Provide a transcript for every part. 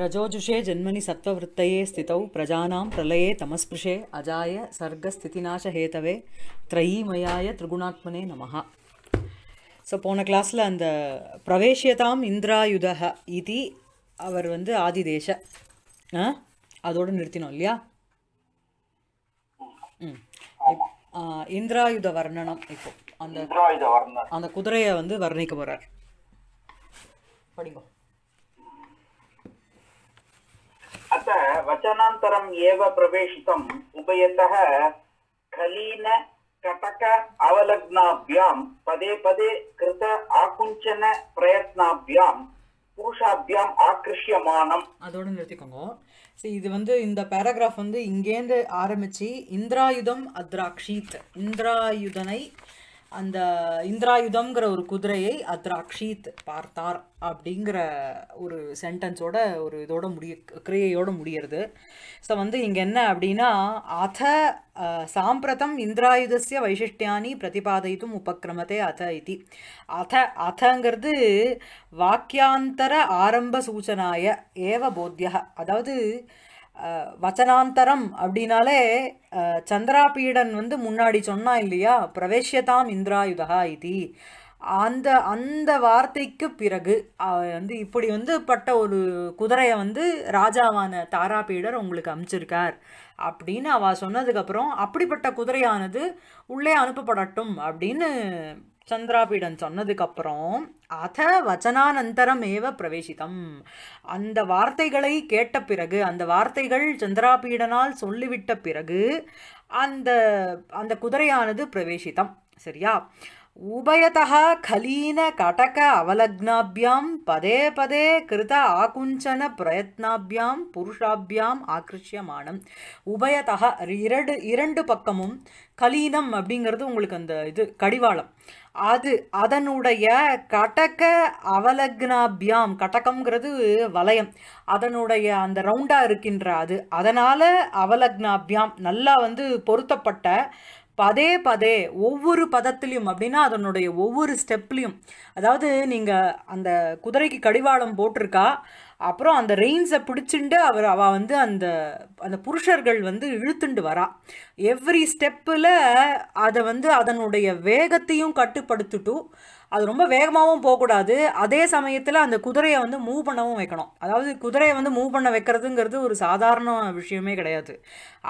ரஜோஜுஷே ஜென்மனி सत्त्ववृत्तये स्थितौ பிரஜானாம் प्रलये தமஸ்பிருஷே அஜாய சர்க்கஸ்திதிநாசஹேதவே த்ரயீமயாய திரிகுணாத்மனே நமஹா ஸோ போன கிளாஸில் அந்த பிரவேஷியதாம் இந்திராயுதக இது அவர் வந்து ஆதிதேச அதோடு நிறுத்தினோம் இல்லையா இந்திராயுத வர்ணனம் இப்போ அந்த அந்த குதிரையை வந்து வர்ணிக்க போகிறார் படிக்கும் அத்த வச்சனாந்தரம் एव प्रवेशितम् उभयतः खलीन कटक अवलग्नाभ्यां பதே पदे कृत आकुञ्चन प्रयत्नाभ्यां புருஷாபியாம் ஆக்கிருஷ்யமானம் அதோட நிறுத்திக்கோங்க இது வந்து இந்த பேராகிராஃப் வந்து இங்கேருந்து ஆரம்பிச்சு இந்திராயுதம் அத்ராக்ஷீத் இந்திராயுதனை அந்த இந்திராயுதம்ங்கிற ஒரு குதிரையை அத்ராக்ஷித் பார்த்தார் அப்படிங்கிற ஒரு சென்டென்ஸோட ஒரு இதோட முடிய கிரியையோட முடியறது ஸோ வந்து இங்கே என்ன அப்படின்னா அத சாம்பிரதம் இந்திராயுதஸ்ய வைசிஷ்டியானி பிரதிபாதயித்தும் உபக்கிரமத்தை அத இது அத அதங்கிறது வாக்கியாந்தர ஆரம்ப சூச்சனாய ஏவ போத்தியா அதாவது வச்சனாந்தரம் அப்படின்னாலே சந்திராபீடன் வந்து முன்னாடி சொன்னா இல்லையா பிரவேசியதாம் இந்திராயுதா இது அந்த அந்த வார்த்தைக்கு பிறகு வந்து இப்படி வந்து பட்ட ஒரு குதிரையை வந்து ராஜாவான தாராபீடர் உங்களுக்கு அமைச்சிருக்கார் அப்படின்னு அவ சொன்னதுக்கப்புறம் அப்படிப்பட்ட குதிரையானது உள்ளே அனுப்பப்படட்டும் அப்படின்னு சந்திராபீடன் சொன்னதுக்கப்புறம் அத வச்சனானந்தரம் ஏவ பிரவேசிதம் அந்த வார்த்தைகளை கேட்ட பிறகு அந்த வார்த்தைகள் சந்திராபீடனால் சொல்லிவிட்ட பிறகு அந்த அந்த குதிரையானது பிரவேசிதம் சரியா கடக அவலக்னாபியாம் பதே பதே கிருத ஆகுஞ்சன आकुञ्चनप्रयत्नाभ्यां புருஷாபியாம் ஆக்கிருஷ்யமானம் உபயதக இரண்டு இரண்டு பக்கமும் கலீனம் அப்படிங்கிறது உங்களுக்கு அந்த இது கடிவாளம் அது அதனுடைய கடக அவலக்னாபியாம் கடகம்ங்கிறது வலயம் அதனுடைய அந்த ரவுண்டாக இருக்கின்ற அது அதனால் அவலக்னாபியாம் நல்லா வந்து பொருத்தப்பட்ட பதே பதே ஒவ்வொரு பதத்துலேயும் அப்படின்னா அதனுடைய ஒவ்வொரு ஸ்டெப்லேயும் அதாவது நீங்கள் அந்த குதிரைக்கு கடிவாளம் போட்டிருக்கா அப்புறம் அந்த ரெயின்ஸை பிடிச்சிண்டு அவர் அவள் வந்து அந்த அந்த புருஷர்கள் வந்து இழுத்துண்டு வரா எவ்ரி ஸ்டெப்பில் அதை வந்து அதனுடைய வேகத்தையும் கட்டுப்படுத்திட்டும் அது ரொம்ப வேகமாகவும் போகக்கூடாது அதே சமயத்தில் அந்த குதிரையை வந்து மூவ் பண்ணவும் வைக்கணும் அதாவது குதிரையை வந்து மூவ் பண்ண வைக்கிறதுங்கிறது ஒரு சாதாரண விஷயமே கிடையாது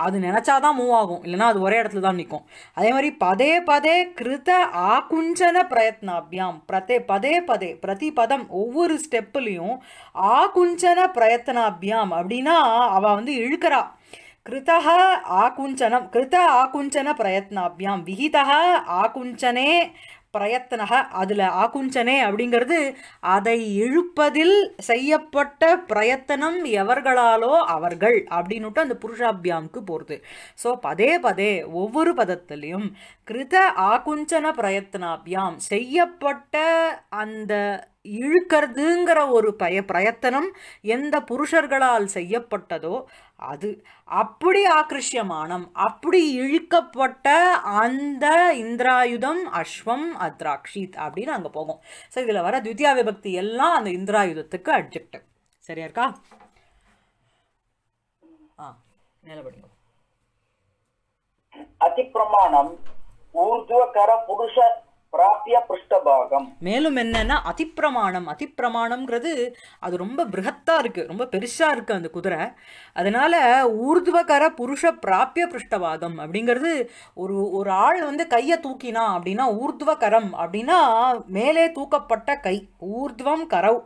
அது நினச்சாதான் மூவ் ஆகும் இல்லைனா அது ஒரே இடத்துல தான் நிற்கும் அதே மாதிரி பதே பதே கிருத ஆகுஞ்சன பிரயத்னாபியாம் பிரதே பதே பதே பிரதி பதம் ஒவ்வொரு ஸ்டெப்புலேயும் ஆகுஞ்சன பிரயத்னாபியாம் அப்படின்னா அவள் வந்து இழுக்கிறா கிருதா ஆகுஞ்சனம் கிருத ஆகுஞ்சன பிரயத்னாபியாம் விகிதா ஆகுஞ்சனே பிரயத்தனக அதில் ஆகுஞ்சனே அப்படிங்கிறது அதை இழுப்பதில் செய்யப்பட்ட பிரயத்தனம் எவர்களாலோ அவர்கள் அப்படின்னுட்டு அந்த புருஷாபியாமுக்கு போகிறது ஸோ பதே பதே ஒவ்வொரு பதத்திலையும் கிருத ஆகுஞ்சன பிரயத்தனாபியாம் செய்யப்பட்ட அந்த இழுக்கிறதுங்கிற ஒரு பய பிரயத்தனம் எந்த புருஷர்களால் செய்யப்பட்டதோ அது அப்படி ஆக்கிருஷ்யமானம் அப்படி இழுக்கப்பட்ட அந்த இந்திராயுதம் அஸ்வம் அத்ராக்ஷித் அப்படின்னு அங்கே போகும் சரி இதில் வர துவித்தியா விபக்தி எல்லாம் அந்த இந்திராயுதத்துக்கு அட்ஜெக்ட் சரியா இருக்கா ஆ நிலபடுங்க அதிப்பிரமாணம் ஊர்துவகர புருஷ மேலும் என்னன்னா அதிப்பிரமாணம் அதிப்பிரமாணம்ங்கிறது அது ரொம்ப பிரகத்தா இருக்கு ரொம்ப பெருசா இருக்கு அந்த குதிரை அதனால ஊர்துவகர புருஷ பிராபிய பிருஷ்டபாகம் அப்படிங்கிறது ஒரு ஒரு ஆள் வந்து கையை தூக்கினா அப்படின்னா ஊர்துவகரம் அப்படின்னா மேலே தூக்கப்பட்ட கை ஊர்துவம் கரவ்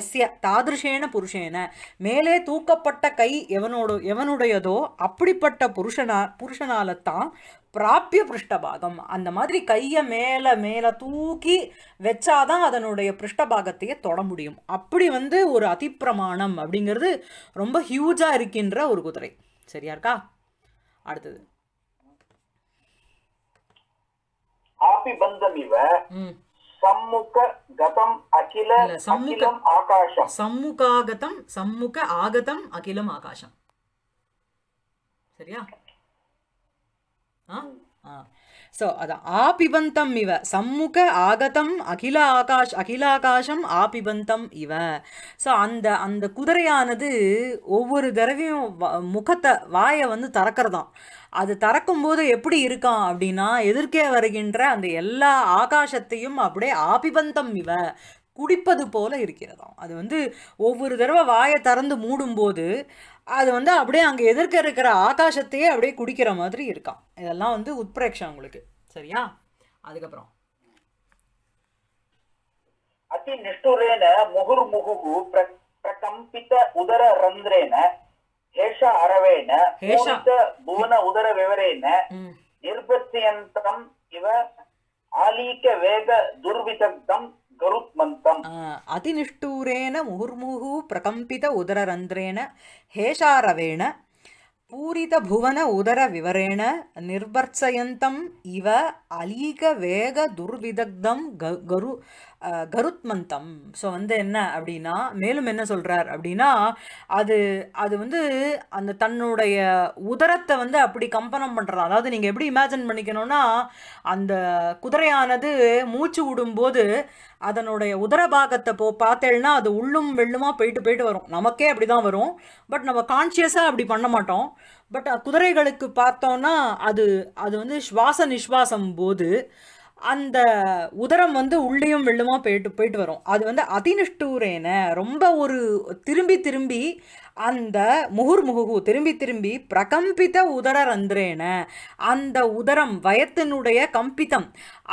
எஸ்ய தாதிருஷேன புருஷேன மேலே தூக்கப்பட்ட கை எவனோட எவனுடையதோ அப்படிப்பட்ட புருஷனா புருஷனால தான் பிராபிய பிருஷ்டபாகம் அந்த மாதிரி கையை மேலே மேலே தூக்கி வச்சாதான் அதனுடைய பிருஷ்டபாகத்தையே தொட முடியும் அப்படி வந்து ஒரு அதிப்பிரமாணம் அப்படிங்கிறது ரொம்ப ஹியூஜாக இருக்கின்ற ஒரு குதிரை சரியா இருக்கா அடுத்தது சம்முக அகில சம்முகாகதம் சம்முக ஆகதம் அகிலம் ஆகாஷம் சரியா ஸோ அது ஆபிபந்தம் இவ சம்முக ஆகதம் அகில ஆகாஷ் ஆகாஷம் ஆபிபந்தம் இவ ஸோ அந்த அந்த குதிரையானது ஒவ்வொரு தடவையும் முகத்தை வாயை வந்து திறக்கிறதாம் அது திறக்கும்போது எப்படி இருக்கான் அப்படின்னா எதிர்க்கே வருகின்ற அந்த எல்லா ஆகாசத்தையும் அப்படியே ஆபிபந்தம் இவ குடிப்பது போல இருக்கிறதாம் அது வந்து ஒவ்வொரு தடவை வாயை திறந்து மூடும்போது அது வந்து அப்படியே அங்கே எதிர்க்க இருக்கிற ஆகாசத்தையே அப்படியே குடிக்கிற மாதிரி இருக்கான் இதெல்லாம் வந்து உத்பிரேக்ஷா உங்களுக்கு சரியா அதுக்கப்புறம் ಅತಿ ನಿಷ್ಠುರೇನ ಮುಹುರ್ಮುಹುಹು ಪ್ರಕಂಪಿತ உதர ரந்திரேன ಹೇಷ அரவேன ಪೂರಿತ ಭುವನ உதர விவரேன ನಿರ್ಬತ್ಯಂತಂ இவ ஆலீக்க வேக ದುರ್ವಿತಗ್ಧಂ ಅತಿನಿಷ್ಠೂರೇಣ ಮುಹುರ್ಮುಹು ಪ್ರಕಂಪಿತ ಉದರರಂಧ್ರೇಣ ಹೇಷಾರವೇಣ ಪೂರಿತ ಭುವನ ಉದರ ವಿವರೇಣ ನಿರ್ಭರ್ಸಯಂತಂ ಇವ ಅಲೀಕ ವೇಗ ದುರ್ವಿದಗ್ಧಂ ಗರು கருத்மந்தம் ஸோ வந்து என்ன அப்படின்னா மேலும் என்ன சொல்கிறார் அப்படின்னா அது அது வந்து அந்த தன்னுடைய உதரத்தை வந்து அப்படி கம்பனம் பண்ணுறது அதாவது நீங்கள் எப்படி இமேஜின் பண்ணிக்கணும்னா அந்த குதிரையானது மூச்சு விடும்போது அதனுடைய உதர பாகத்தை போ பார்த்தேன்னா அது உள்ளும் வெள்ளுமா போயிட்டு போயிட்டு வரும் நமக்கே அப்படி தான் வரும் பட் நம்ம கான்ஷியஸாக அப்படி பண்ண மாட்டோம் பட் குதிரைகளுக்கு பார்த்தோன்னா அது அது வந்து சுவாச நிஸ்வாசம் போது அந்த உதரம் வந்து உள்ளேயும் வெள்ளுமா போயிட்டு போயிட்டு வரும் அது வந்து அதினுஷ்டூரேன ரொம்ப ஒரு திரும்பி திரும்பி அந்த முகுர்முகு திரும்பி திரும்பி பிரகம்பித உதர ரந்திரேன அந்த உதரம் வயத்தினுடைய கம்பித்தம்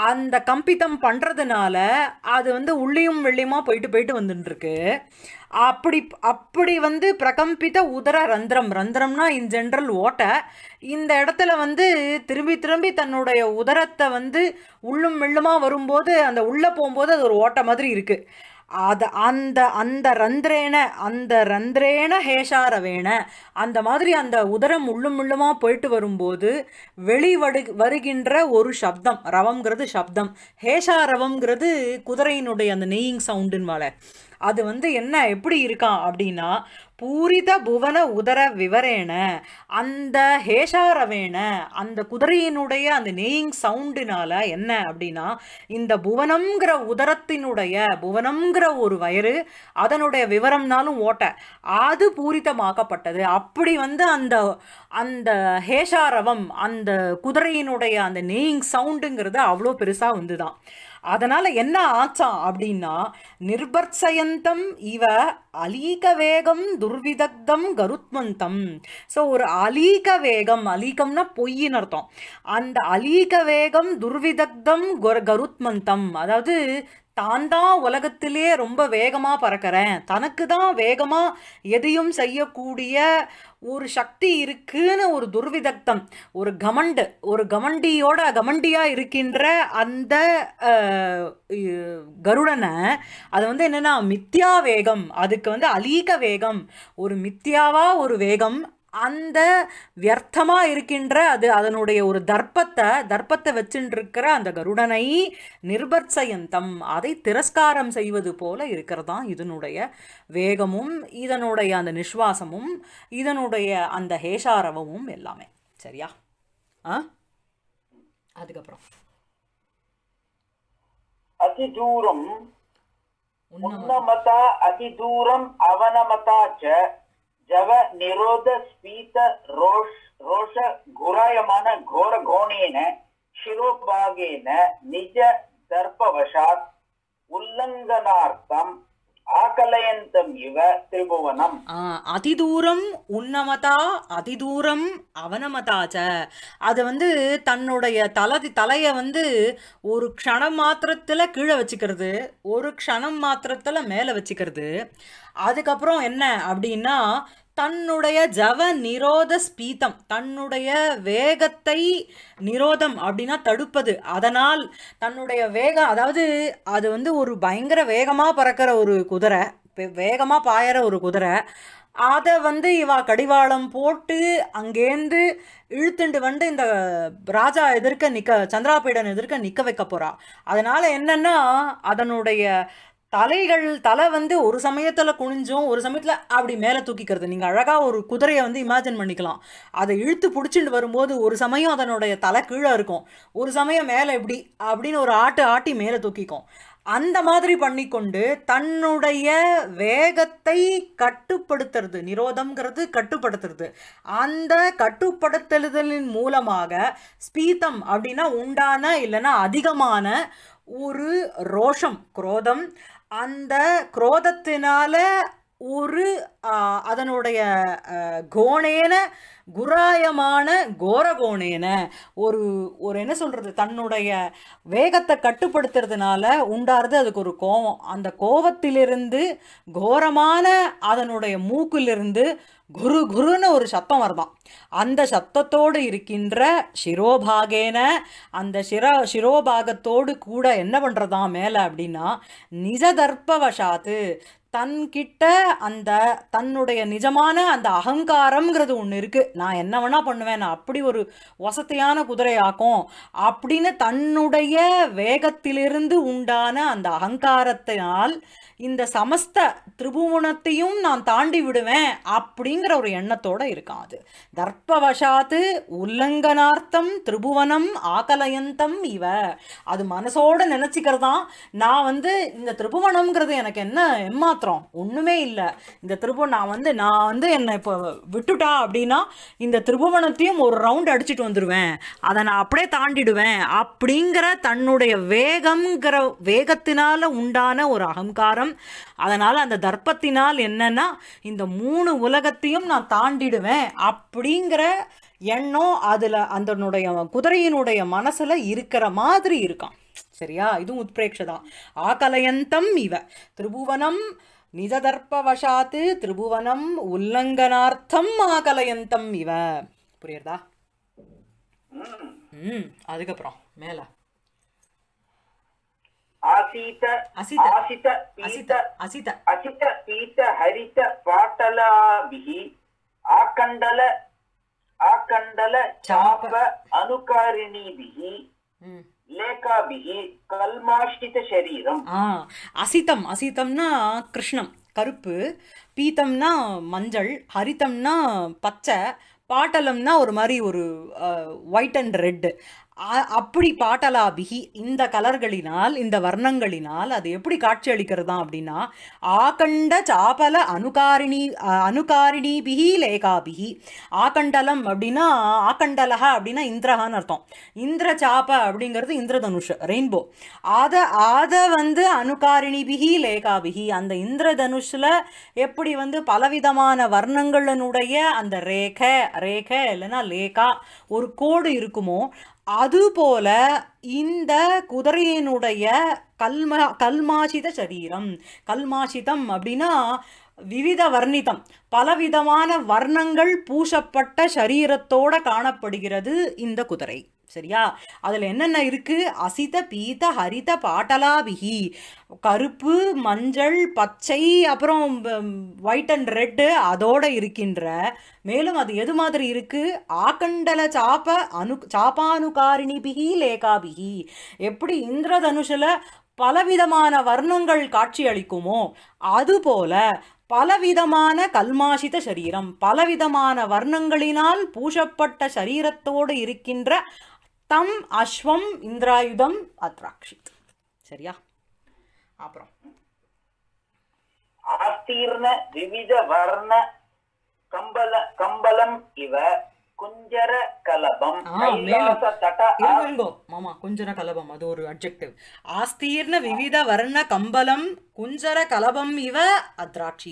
அந்த கம்பித்தம் பண்ணுறதுனால அது வந்து உள்ளியும் வெள்ளியுமா போயிட்டு போயிட்டு வந்துட்டுருக்கு அப்படி அப்படி வந்து பிரகம்பித்த உதர ரந்திரம் ரந்திரம்னா இன் ஜென்ரல் ஓட்டை இந்த இடத்துல வந்து திரும்பி திரும்பி தன்னுடைய உதரத்தை வந்து உள்ளும் வெள்ளுமாக வரும்போது அந்த உள்ளே போகும்போது அது ஒரு ஓட்டை மாதிரி இருக்குது அது அந்த அந்த ரந்திரேன அந்த ரந்திரேன ஹேஷாரவேன அந்த மாதிரி அந்த உதரம் உள்ளும் உள்ளுமாக போயிட்டு வரும்போது வெளிவடு வருகின்ற ஒரு சப்தம் ரவம்ங்கிறது சப்தம் ஹேஷா குதிரையினுடைய அந்த நெய்யிங் சவுண்டுன்னு அது வந்து என்ன எப்படி இருக்கான் அப்படின்னா பூரித புவன உதர விவரேன அந்த ஹேஷாரவேன அந்த குதிரையினுடைய அந்த நெய்யிங் சவுண்டினால என்ன அப்படின்னா இந்த புவனம்ங்கிற உதரத்தினுடைய புவனம்ங்கிற ஒரு வயிறு அதனுடைய விவரம்னாலும் ஓட்ட அது பூரிதமாக்கப்பட்டது அப்படி வந்து அந்த அந்த ஹேஷாரவம் அந்த குதிரையினுடைய அந்த நெய்யிங் சவுண்டுங்கிறது அவ்வளோ பெருசாக வந்து தான் அதனால் என்ன ஆச்சான் அப்படின்னா நிர்பர்சயந்தம் இவ அலீக வேகம் துர்விதக்தம் கருத்மந்தம் ஸோ ஒரு அலீக வேகம் அலீகம்னா பொய்யின் அர்த்தம் அந்த அலீக வேகம் துர்விதக்தம் கருத்மந்தம் அதாவது தான் தான் உலகத்திலே ரொம்ப வேகமாக பறக்கிறேன் தனக்கு தான் வேகமாக எதையும் செய்யக்கூடிய ஒரு சக்தி இருக்குன்னு ஒரு துர்விதக்தம் ஒரு கமண்டு ஒரு கமண்டியோட கமண்டியாக இருக்கின்ற அந்த கருடனை அது வந்து என்னென்னா மித்யா வேகம் அதுக்கு வந்து அலீக வேகம் ஒரு மித்யாவாக ஒரு வேகம் அந்த வியர்த்தமாக இருக்கின்ற அது அதனுடைய ஒரு தர்ப்பத்தை தர்ப்பத்தை வச்சுட்டு அந்த கருடனை நிர்பர்சயந்தம் அதை திரஸ்காரம் செய்வது போல இருக்கிறதான் இதனுடைய வேகமும் இதனுடைய அந்த நிஸ்வாசமும் இதனுடைய அந்த ஹேஷாரவமும் எல்லாமே சரியா ஆ அதுக்கப்புறம் அதி தூரம் உன்னமதா அதி தூரம் ஜவ நிரோத ஸ்பீத ரோஷ் ரோஷ குராயமான கோர கோணேன சிரோபாகேன நிஜ தர்ப்பவசாத் உல்லங்கனார்த்தம் ఆకలయంతం ఇవ త్రిభువనం அதி உன்னமதா அதிதூரம் தூரம் அவனமதாச்ச அது வந்து தன்னுடைய தலை தலையை வந்து ஒரு க்ஷணம் மாத்திரத்துல கீழே வச்சுக்கிறது ஒரு க்ஷணம் மாத்திரத்துல மேல வச்சுக்கிறது அதுக்கப்புறம் என்ன அப்படின்னா தன்னுடைய ஜவ நிரோத ஸ்பீதம் தன்னுடைய வேகத்தை நிரோதம் அப்படின்னா தடுப்பது அதனால் தன்னுடைய வேகம் அதாவது அது வந்து ஒரு பயங்கர வேகமாக பறக்கிற ஒரு குதிரை வேகமாக பாயிற ஒரு குதிரை அதை வந்து இவா கடிவாளம் போட்டு அங்கேருந்து இழுத்துண்டு வந்து இந்த ராஜா எதிர்க்க நிற்க சந்திராபீடன் எதிர்க்க நிற்க வைக்க போகிறா அதனால் என்னென்னா அதனுடைய தலைகள் தலை வந்து ஒரு சமயத்தில் குனிஞ்சும் ஒரு சமயத்தில் அப்படி மேலே தூக்கிக்கிறது நீங்கள் அழகாக ஒரு குதிரையை வந்து இமேஜின் பண்ணிக்கலாம் அதை இழுத்து பிடிச்சிட்டு வரும்போது ஒரு சமயம் அதனுடைய தலை கீழே இருக்கும் ஒரு சமயம் மேலே இப்படி அப்படின்னு ஒரு ஆட்டு ஆட்டி மேலே தூக்கிக்கும் அந்த மாதிரி பண்ணிக்கொண்டு தன்னுடைய வேகத்தை கட்டுப்படுத்துறது நிரோதம்ங்கிறது கட்டுப்படுத்துறது அந்த கட்டுப்படுத்துதலின் மூலமாக ஸ்பீதம் அப்படின்னா உண்டான இல்லைன்னா அதிகமான ஒரு ரோஷம் குரோதம் அந்த குரோதத்தினால ஒரு அதனுடைய கோணேன குராயமான கோரகோணேன ஒரு ஒரு என்ன சொல்கிறது தன்னுடைய வேகத்தை கட்டுப்படுத்துறதுனால உண்டாருது அதுக்கு ஒரு கோவம் அந்த கோவத்திலிருந்து கோரமான அதனுடைய மூக்கிலிருந்து குரு குருன்னு ஒரு சத்தம் வருதான் அந்த சத்தத்தோடு இருக்கின்ற சிரோபாகேன அந்த சிர சிரோபாகத்தோடு கூட என்ன பண்ணுறதான் மேலே அப்படின்னா நிஜதர்ப்பவசாத்து தன்கிட்ட அந்த தன்னுடைய நிஜமான அந்த அகங்காரம்ங்கிறது ஒன்று இருக்குது நான் என்ன வேணால் பண்ணுவேன் நான் அப்படி ஒரு வசதியான குதிரையாக்கும் அப்படின்னு தன்னுடைய வேகத்திலிருந்து உண்டான அந்த அகங்காரத்தினால் இந்த சமஸ்த திரிபுவனத்தையும் நான் தாண்டி விடுவேன் அப்படிங்கிற ஒரு எண்ணத்தோடு இருக்கான் அது தர்ப்பவசாத்து உல்லங்கனார்த்தம் திரிபுவனம் ஆகலயந்தம் இவ அது மனசோடு தான் நான் வந்து இந்த திரிபுவனம்ங்கிறது எனக்கு என்ன எம்மாத்திரம் ஒன்றுமே இல்லை இந்த திருபுவன் நான் வந்து நான் வந்து என்னை இப்போ விட்டுட்டா அப்படின்னா இந்த திரிபுவனத்தையும் ஒரு ரவுண்ட் அடிச்சுட்டு வந்துடுவேன் அதை நான் அப்படியே தாண்டிடுவேன் அப்படிங்கிற தன்னுடைய வேகம்ங்கிற வேகத்தினால உண்டான ஒரு அகங்காரம் தர்ப்பம் அதனால் அந்த தர்ப்பத்தினால் என்னன்னா இந்த மூணு உலகத்தையும் நான் தாண்டிடுவேன் அப்படிங்கிற எண்ணம் அதில் அதனுடைய குதிரையினுடைய மனசில் இருக்கிற மாதிரி இருக்கான் சரியா இதுவும் உத்பிரேட்ச ஆகலயந்தம் இவ திரிபுவனம் நிஜதர்ப்பவசாத்து திரிபுவனம் உல்லங்கனார்த்தம் ஆகலயந்தம் இவ புரியுறதா ம் அதுக்கப்புறம் மேலே அசித்தம் அசித்தம்னா அசிதம் கிருஷ்ணம் கருப்பு பீத்தம்னா மஞ்சள் ஹரித்தம்னா பச்சை பாட்டலம்னா ஒரு மாதிரி ஒரு ஒயிட் அண்ட் ரெட்டு அப்படி பாட்டலாபிகி இந்த கலர்களினால் இந்த வர்ணங்களினால் அது எப்படி காட்சி அளிக்கிறதா அப்படின்னா ஆகண்ட சாபல அனுகாரிணி அணுகாரிணிபிகி லேகாபிகி ஆகண்டலம் அப்படின்னா ஆகண்டலகா அப்படின்னா இந்திரஹான்னு அர்த்தம் இந்திர சாப அப்படிங்கிறது இந்திரதனுஷ் ரெயின்போ அதை அதை வந்து அணுகாரிணிபிகி லேகாபிகி அந்த இந்திரதனுஷில் எப்படி வந்து பலவிதமான வர்ணங்களினுடைய அந்த ரேக ரேக இல்லைன்னா லேகா ஒரு கோடு இருக்குமோ அதுபோல இந்த குதிரையினுடைய கல்மா கல்மாசித சரீரம் கல்மாசிதம் அப்படின்னா விவித வர்ணிதம் பலவிதமான வர்ணங்கள் பூசப்பட்ட சரீரத்தோட காணப்படுகிறது இந்த குதிரை சரியா அதில் என்னென்ன இருக்குது அசித பீத ஹரித பாட்டலாபிகி கருப்பு மஞ்சள் பச்சை அப்புறம் ஒயிட் அண்ட் ரெட்டு அதோடு இருக்கின்ற மேலும் அது எது மாதிரி இருக்குது ஆக்கண்டல சாப்ப அனு சாப்பானுகாரிணி பிகி லேகாபிகி எப்படி இந்திரதனுஷில் பலவிதமான வர்ணங்கள் காட்சி அளிக்குமோ அதுபோல பலவிதமான கல்மாசித சரீரம் பலவிதமான வர்ணங்களினால் பூசப்பட்ட சரீரத்தோடு இருக்கின்ற தம் அஸ்வம் இந்திராயுதம் அத்ராட்சித் சரியா அப்புறம் ஆசீர்ண விவித வர்ண கம்பல கம்பலம் இவ குஞ்சர கலபம் மாமா குஞ்சர கலபம் அது ஒரு அட்ஜெக்டிவ் ஆஸ்தீர்ண விவித வர்ண கம்பளம் குஞ்சர கலபம் இவ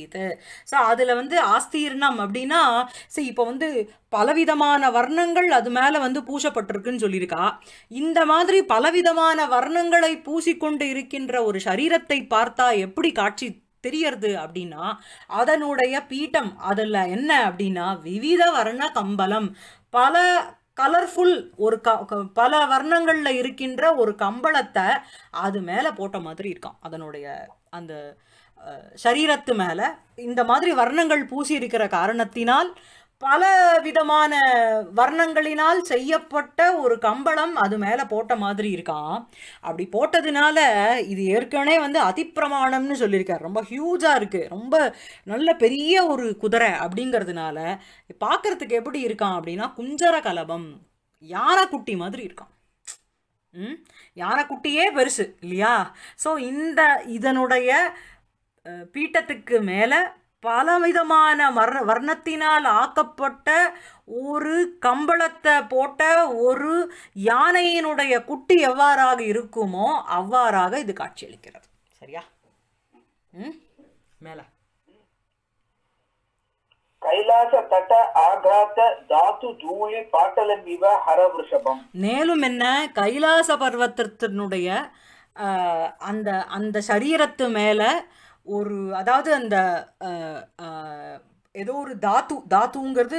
இது ஸோ அதில் வந்து ஆஸ்தீர்ணம் அப்படின்னா சரி இப்போ வந்து பலவிதமான வர்ணங்கள் அது மேலே வந்து பூசப்பட்டிருக்குன்னு சொல்லியிருக்கா இந்த மாதிரி பலவிதமான வர்ணங்களை பூசிக்கொண்டு இருக்கின்ற ஒரு சரீரத்தை பார்த்தா எப்படி காட்சி தெரியறது அப்படின்னா அதனுடைய பீட்டம் அதில் என்ன அப்படின்னா விவித வர்ண கம்பளம் பல கலர்ஃபுல் ஒரு க பல வர்ணங்களில் இருக்கின்ற ஒரு கம்பளத்தை அது மேலே போட்ட மாதிரி இருக்கான் அதனுடைய அந்த சரீரத்து மேலே இந்த மாதிரி வர்ணங்கள் பூசி இருக்கிற காரணத்தினால் பல விதமான வர்ணங்களினால் செய்யப்பட்ட ஒரு கம்பளம் அது மேலே போட்ட மாதிரி இருக்கான் அப்படி போட்டதுனால இது ஏற்கனவே வந்து அதிப்பிரமாணம்னு சொல்லியிருக்கார் ரொம்ப ஹியூஜாக இருக்குது ரொம்ப நல்ல பெரிய ஒரு குதிரை அப்படிங்கிறதுனால பார்க்குறதுக்கு எப்படி இருக்கான் அப்படின்னா குஞ்சர கலபம் யாரா குட்டி மாதிரி இருக்கான் ம் யானைக்குட்டியே பெருசு இல்லையா ஸோ இந்த இதனுடைய பீட்டத்துக்கு மேலே பலவிதமான மர்ண வர்ணத்தினால் ஆக்கப்பட்ட ஒரு கம்பளத்தை போட்ட ஒரு யானையினுடைய குட்டி எவ்வாறாக இருக்குமோ அவ்வாறாக இது காட்சியளிக்கிறது சரியா மேல கைலாச தட்ட ஆகாத்த தாத்து தூய பாட்டலம்பிவ ஹரவிருஷபம் மேலும் என்ன கைலாச பர்வத்தினுடைய அந்த அந்த சரீரத்து மேலே ஒரு அதாவது அந்த ஏதோ ஒரு தாத்து தாத்துங்கிறது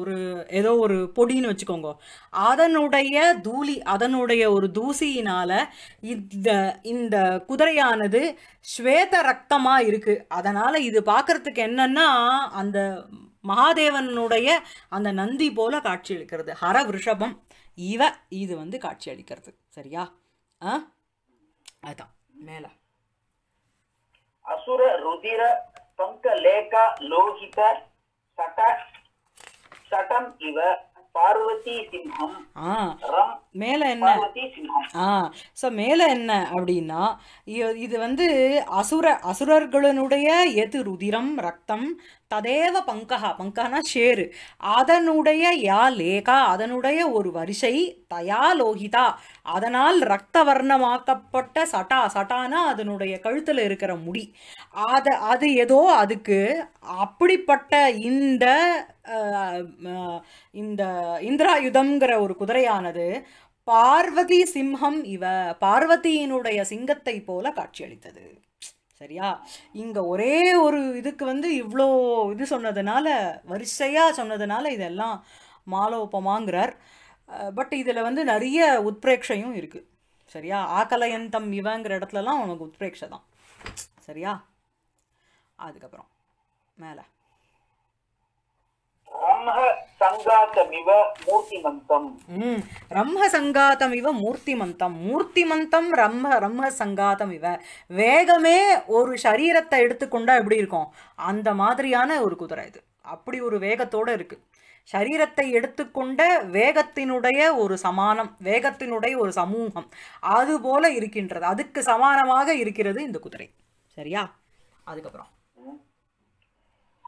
ஒரு ஏதோ ஒரு பொடின்னு வச்சுக்கோங்க அதனுடைய தூளி அதனுடைய ஒரு தூசியினால் இந்த இந்த குதிரையானது ஸ்வேத ரத்தமா இருக்குது அதனால் இது பார்க்கறதுக்கு என்னென்னா அந்த மகாதேவனுடைய அந்த நந்தி போல காட்சி அளிக்கிறது ஹர விருஷபம் இவ இது வந்து காட்சி அளிக்கிறது சரியா ஆ அதுதான் மேலே அசுர ருதிர பங்க லேகா லோகித சட சடம் இவ பார்வதி சிம்ஹம் மேல என்ன ஆ ஸோ மேல என்ன அப்படின்னா இது வந்து அசுர அசுரர்களுடைய எது ருதிரம் ரத்தம் ததேவ பங்கஹா பங்கனா ஷேரு அதனுடைய யா லேகா அதனுடைய ஒரு வரிசை தயா லோகிதா அதனால் ரத்த வர்ணமாக்கப்பட்ட சட்டா சட்டானா அதனுடைய கழுத்தில் இருக்கிற முடி அதை அது ஏதோ அதுக்கு அப்படிப்பட்ட இந்த இந்த இந்திராயுதம்ங்கிற ஒரு குதிரையானது பார்வதி சிம்ஹம் இவ பார்வதியினுடைய சிங்கத்தை போல காட்சியளித்தது சரியா இங்கே ஒரே ஒரு இதுக்கு வந்து இவ்வளோ இது சொன்னதுனால வரிசையாக சொன்னதுனால இதெல்லாம் மாலோபமாங்கிறார் பட் இதில் வந்து நிறைய உத்பிரேட்சையும் இருக்குது சரியா தம் இவங்கிற இடத்துலலாம் உனக்கு உத்பிரேக்ஷை தான் சரியா அதுக்கப்புறம் மேலே சங்காதம் இவ ரம்ம சங்காதம் இவ வேகமே ஒரு சரீரத்தை எடுத்துக்கொண்டா எப்படி இருக்கும் அந்த மாதிரியான ஒரு குதிரை இது அப்படி ஒரு வேகத்தோட இருக்கு சரீரத்தை எடுத்துக்கொண்ட வேகத்தினுடைய ஒரு சமானம் வேகத்தினுடைய ஒரு சமூகம் அது போல இருக்கின்றது அதுக்கு சமானமாக இருக்கிறது இந்த குதிரை சரியா அதுக்கப்புறம்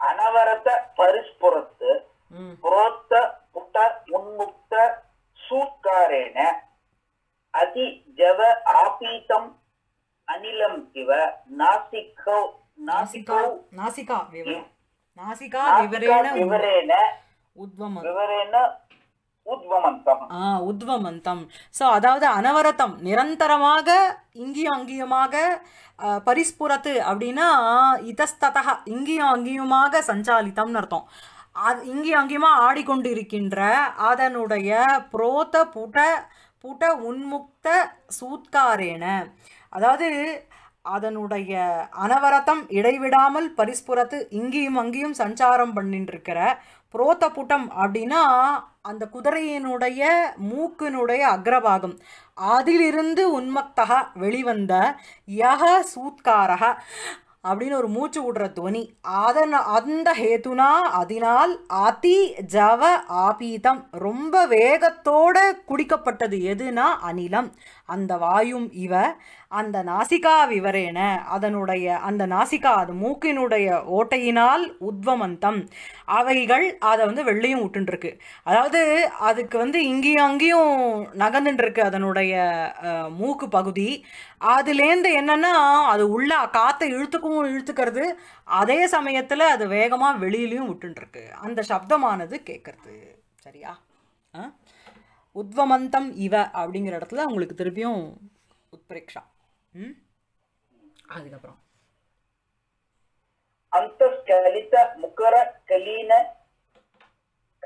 அனவரத்தை பரிஸ்புரத்து புரோத்த புட்ட உன்முக்த சூக்காரேன அதி ஜவ ஆபீதம் அனிலம் இவ நாசிக்கோ நாசிக்கோ நாசிகா நாசிகா விவரேன விவரேன உத்வம விவரேன உத்வமந்தம் ஸோ அதாவது அனவரத்தம் நிரந்தரமாக இங்கேயும் அங்கியுமாக பரிஸ்புரத்து அப்படின்னா இதஸ்ததா இங்கேயும் அங்கியுமாக சஞ்சாலித்தம்னு அர்த்தம் அது இங்கேயும் அங்கேயுமா ஆடிக்கொண்டு இருக்கின்ற அதனுடைய புரோத புட புட உன்முக்த சூத்காரேன அதாவது அதனுடைய அனவரத்தம் இடைவிடாமல் பரிஸ்புறத்து இங்கேயும் அங்கேயும் சஞ்சாரம் பண்ணிட்டுருக்கிற புரோத்த புட்டம் அப்படின்னா அந்த குதிரையினுடைய மூக்கினுடைய அக்ரபாகம் அதிலிருந்து உன்மக்தக வெளிவந்த யக சூத்காரக அப்படின்னு ஒரு மூச்சு விடுற துவனி அதன் அந்த ஹேத்துனா அதனால் அதி ஜவ ஆபீதம் ரொம்ப வேகத்தோடு குடிக்கப்பட்டது எதுனா அநிலம் அந்த வாயும் இவ அந்த நாசிகா விவரேன அதனுடைய அந்த நாசிகா அது மூக்கினுடைய ஓட்டையினால் உத்வமந்தம் அவைகள் அதை வந்து வெள்ளையும் விட்டுருக்கு அதாவது அதுக்கு வந்து இங்கேயும் அங்கேயும் நகர்ந்துட்டுருக்கு அதனுடைய மூக்கு பகுதி அதுலேருந்து என்னென்னா அது உள்ள காற்றை இழுத்துக்கவும் இழுத்துக்கிறது அதே சமயத்தில் அது வேகமாக வெளியிலையும் விட்டுருக்கு அந்த சப்தமானது கேட்குறது சரியா ஆ உத்வமந்தம் இவ அப்படிங்கிற இடத்துல உங்களுக்கு திருப்பியும் உத்பிரேக்ஷா ம் அதுக்கப்புறம் அந்தஸ்கலித முகர கலீன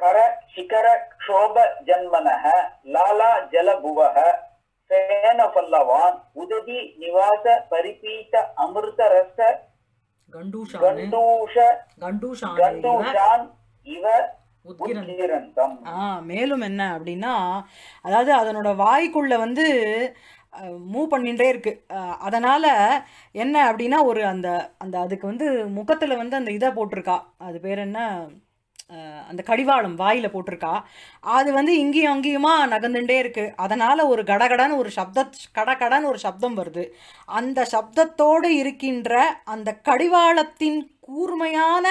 கர சிகர க்ஷோப லாலா ஜலபுவக பல்லவான் உதவி நிவாச பரிபீத அமிர்த ரச கண்டூஷ கண்டூஷ கண்டூஷான் இவ உத்கிரந்தம் ஆ மேலும் என்ன அப்படின்னா அதாவது அதனோட வாய்க்குள்ள வந்து மூவ் பண்ணின்றே இருக்கு அதனால் என்ன அப்படின்னா ஒரு அந்த அந்த அதுக்கு வந்து முகத்தில் வந்து அந்த இதை போட்டிருக்கா அது பேர் என்ன அந்த கடிவாளம் வாயில் போட்டிருக்கா அது வந்து இங்கேயும் அங்கேயுமா நகர்ந்துட்டே இருக்கு அதனால் ஒரு கடகடன்னு ஒரு சப்த கடகடன்னு ஒரு சப்தம் வருது அந்த சப்தத்தோடு இருக்கின்ற அந்த கடிவாளத்தின் கூர்மையான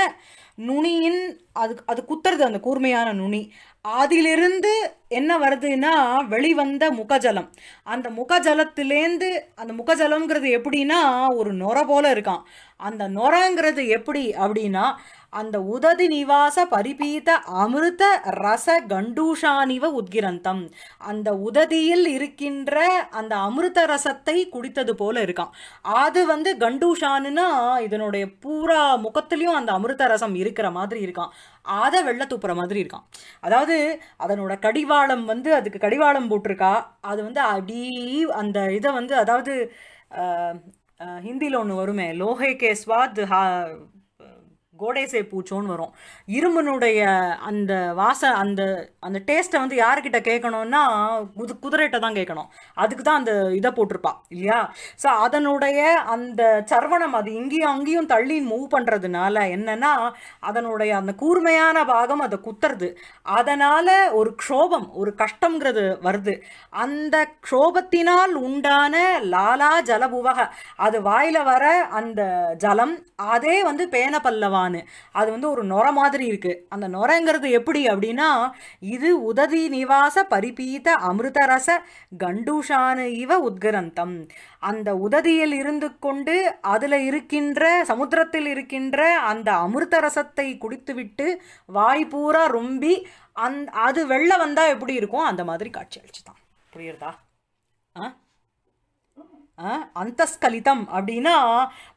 நுனியின் அது அது குத்துறது அந்த கூர்மையான நுனி அதிலிருந்து என்ன வருதுன்னா வெளிவந்த முகஜலம் அந்த முகஜலத்திலேருந்து அந்த முகஜலம்ங்கிறது எப்படின்னா ஒரு நொர போல இருக்கான் அந்த நொரங்கிறது எப்படி அப்படின்னா அந்த உததி நிவாச பரிபீத அமிர்த ரச கண்டூஷானிவ உத்கிரந்தம் அந்த உததியில் இருக்கின்ற அந்த அமிர்த ரசத்தை குடித்தது போல இருக்கான் அது வந்து கண்டூஷானுன்னா இதனுடைய பூரா முகத்திலையும் அந்த அமிர்த ரசம் இருக்கிற மாதிரி இருக்கான் அதை வெள்ளை தூப்புற மாதிரி இருக்கான் அதாவது அதனோட கடிவாளம் வந்து அதுக்கு கடிவாளம் போட்டிருக்கா அது வந்து அடி அந்த இதை வந்து அதாவது ஹிந்தியில் ஒன்று வருமே லோஹே கேஸ்வாத் ஹா கோடேசே பூச்சோன்னு வரும் இரும்பனுடைய அந்த வாச அந்த அந்த டேஸ்ட்டை வந்து யார்கிட்ட கேட்கணும்னா குது குதிரைகிட்ட தான் கேட்கணும் அதுக்கு தான் அந்த இதை போட்டிருப்பா இல்லையா ஸோ அதனுடைய அந்த சர்வணம் அது இங்கேயும் அங்கேயும் தள்ளி மூவ் பண்ணுறதுனால என்னன்னா அதனுடைய அந்த கூர்மையான பாகம் அதை குத்துறது அதனால் ஒரு க்ஷோபம் ஒரு கஷ்டங்கிறது வருது அந்த க்ஷோபத்தினால் உண்டான லாலா ஜலபுவக அது வாயில் வர அந்த ஜலம் அதே வந்து பேன பல்லவான் நான் அது வந்து ஒரு நொர மாதிரி இருக்கு அந்த நொரங்கிறது எப்படி அப்படின்னா இது உததி நிவாச பரிபீத அமிர்தரச கண்டூஷானு இவ உத்கரந்தம் அந்த உததியில் இருந்து கொண்டு அதில் இருக்கின்ற சமுத்திரத்தில் இருக்கின்ற அந்த அமிர்தரசத்தை குடித்துவிட்டு வாய்ப்பூரா ரொம்பி அந் அது வெளில வந்தால் எப்படி இருக்கும் அந்த மாதிரி காட்சி அழிச்சு தான் புரியுறதா ஆ அந்த ஸ்கலிதம் அப்படின்னா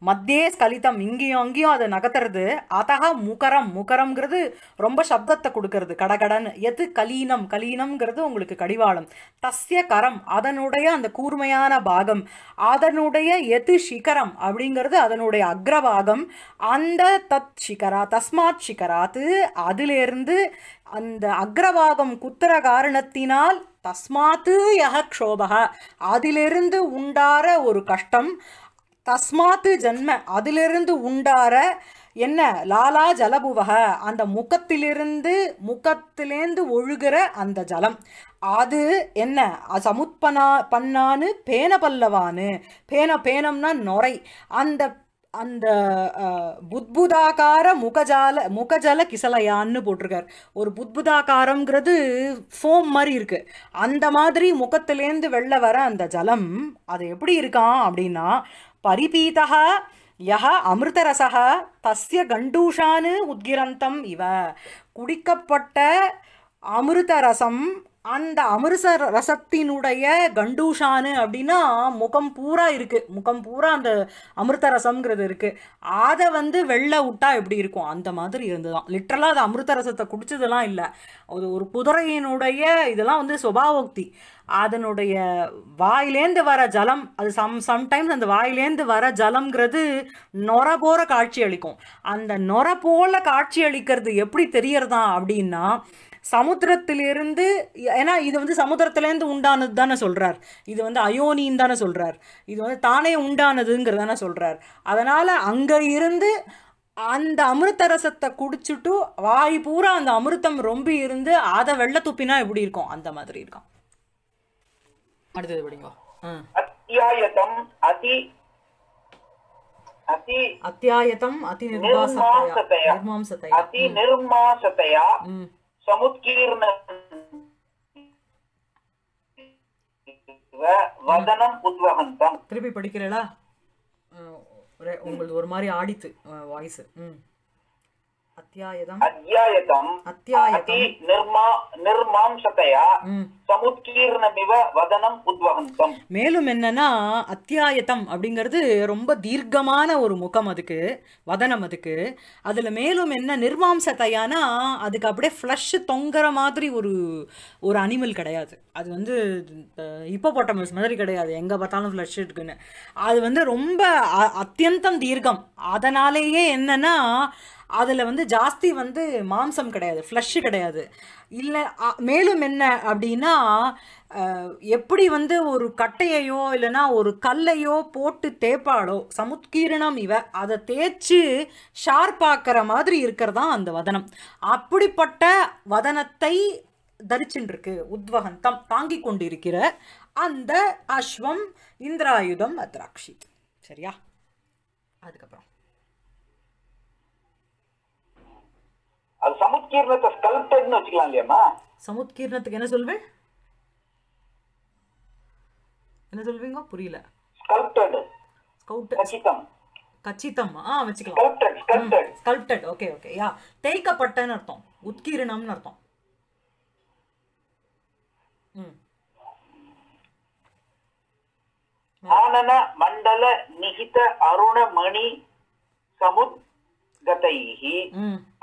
மத்தியே ஸ்கலிதம் இங்கேயும் அங்கேயும் அதை நகர்த்துறது அதகா முகரம் முகரம்ங்கிறது ரொம்ப சப்தத்தை கொடுக்கறது கடகடன் எது கலீனம் கலீனம்ங்கிறது உங்களுக்கு கடிவாளம் தஸ்ய கரம் அதனுடைய அந்த கூர்மையான பாகம் அதனுடைய எது சிகரம் அப்படிங்கிறது அதனுடைய அக்ரபாகம் அந்த தத் சிகரா தஸ்மாத் சிகராத்து அதிலேருந்து அந்த அக்ரவாகம் குத்துற காரணத்தினால் தஸ்மாத்து யக க்ஷோபக அதிலிருந்து உண்டார ஒரு கஷ்டம் தஸ்மாத்து ஜன்ம அதிலிருந்து உண்டார என்ன லாலா ஜலபுவக அந்த முகத்திலிருந்து முகத்திலேந்து ஒழுகிற அந்த ஜலம் அது என்ன சமுத்பனா பண்ணான்னு பேன பல்லவான்னு பேன பேனம்னா நுரை அந்த அந்த புத்புதாகார முகஜால முகஜல கிசலையான்னு போட்டிருக்கார் ஒரு புத்புதாகாரங்கிறது ஃபோம் மாதிரி இருக்குது அந்த மாதிரி முகத்திலேருந்து வெளில வர அந்த ஜலம் அது எப்படி இருக்கான் அப்படின்னா பரிபீதா யஹ அமிர்தரசா தஸ்ய கண்டூஷான்னு உத்கிரந்தம் இவ குடிக்கப்பட்ட அமிர்தரசம் அந்த அமிர்தசர் ரசத்தினுடைய கண்டூஷானு அப்படின்னா முகம் பூரா இருக்குது முகம் பூரா அந்த அமிர்த ரசம்ங்கிறது இருக்குது அதை வந்து வெள்ளை விட்டா எப்படி இருக்கும் அந்த மாதிரி தான் லிட்ரலாக அது அமிர்த ரசத்தை குடித்ததெல்லாம் இல்லை அது ஒரு குதிரையினுடைய இதெல்லாம் வந்து சுபாவோக்தி அதனுடைய வாயிலேந்து வர ஜலம் அது சம் சம்டைம்ஸ் அந்த வாயிலேந்து வர ஜலம்ங்கிறது நொர போற காட்சி அளிக்கும் அந்த நொர போல காட்சி அளிக்கிறது எப்படி தெரியறதா அப்படின்னா சமுத்திரத்திலிருந்து ஏன்னா இது வந்து சமுத்திரத்திலேருந்து உண்டானது தானே சொல்கிறார் இது வந்து அயோனின்னு தானே சொல்கிறார் இது வந்து தானே உண்டானதுங்கிறது தானே சொல்கிறார் அதனால் அங்கே இருந்து அந்த அமிர்தரசத்தை குடிச்சுட்டு வாய் பூரா அந்த அமிர்தம் ரொம்ப இருந்து அதை வெள்ள துப்பினா எப்படி இருக்கும் அந்த மாதிரி இருக்கும் அடுத்தது படிங்க அத்தியாயத்தம் அதி அதி அத்தியாயத்தம் அதி அதி நிர்மாசத்தையா సముత్కీర్ణ வதனம் உத்வகந்தம் திருப்பி படிக்கிறீங்களா உங்களுக்கு ஒரு மாதிரி ஆடித்து வாய்ஸ் ம் அத்தியாயதம் அத்தியாயதம் అతి நிர்மா నిర్మాంసతయ சமுத்கீர்ணமிவ வதனம் உத்வகந்தம் மேலும் என்னன்னா அத்தியாயத்தம் அப்படிங்கிறது ரொம்ப தீர்க்கமான ஒரு முகம் அதுக்கு வதனம் அதுக்கு அதில் மேலும் என்ன நிர்மாம்சத்தையானா அதுக்கு அப்படியே ஃப்ளஷ் தொங்குற மாதிரி ஒரு ஒரு அனிமல் கிடையாது அது வந்து இப்போ போட்ட மாதிரி கிடையாது எங்கே பார்த்தாலும் ஃப்ளஷ் இருக்குன்னு அது வந்து ரொம்ப அத்தியந்தம் தீர்க்கம் அதனாலேயே என்னன்னா அதில் வந்து ஜாஸ்தி வந்து மாம்சம் கிடையாது ஃப்ளஷ்ஷு கிடையாது இல்லை மேலும் என்ன அப்படின்னா எப்படி வந்து ஒரு கட்டையையோ இல்லைனா ஒரு கல்லையோ போட்டு தேப்பாடோ சமுத்கீரணம் இவ அதை தேய்ச்சி ஷார்ப்பாக்கிற மாதிரி இருக்கிறதா அந்த வதனம் அப்படிப்பட்ட வதனத்தை தரிச்சுருக்கு உத்வகன் தம் தாங்கி கொண்டிருக்கிற அந்த அஸ்வம் இந்திராயுதம் அத்ராட்சி சரியா அதுக்கப்புறம் அது சமுத்கீர்ணத்தை ஸ்கல்ப்டட்னு வச்சுக்கலாம் இல்லையாமா சமுத்கீர்ணத்துக்கு என்ன சொல்வேன் என்ன சொல்வீங்க புரியல ஸ்கல்ப்டட் ஸ்கவுட் கச்சிதம் கச்சிதம் ஆ வச்சுக்கலாம் sculpted sculpted sculpted okay okay யா தேய்க்கப்பட்டன்னு அர்த்தம் உத்கீரணம்னு அர்த்தம் ம் ஆனன மண்டல நிகித மணி சமுத் गतैः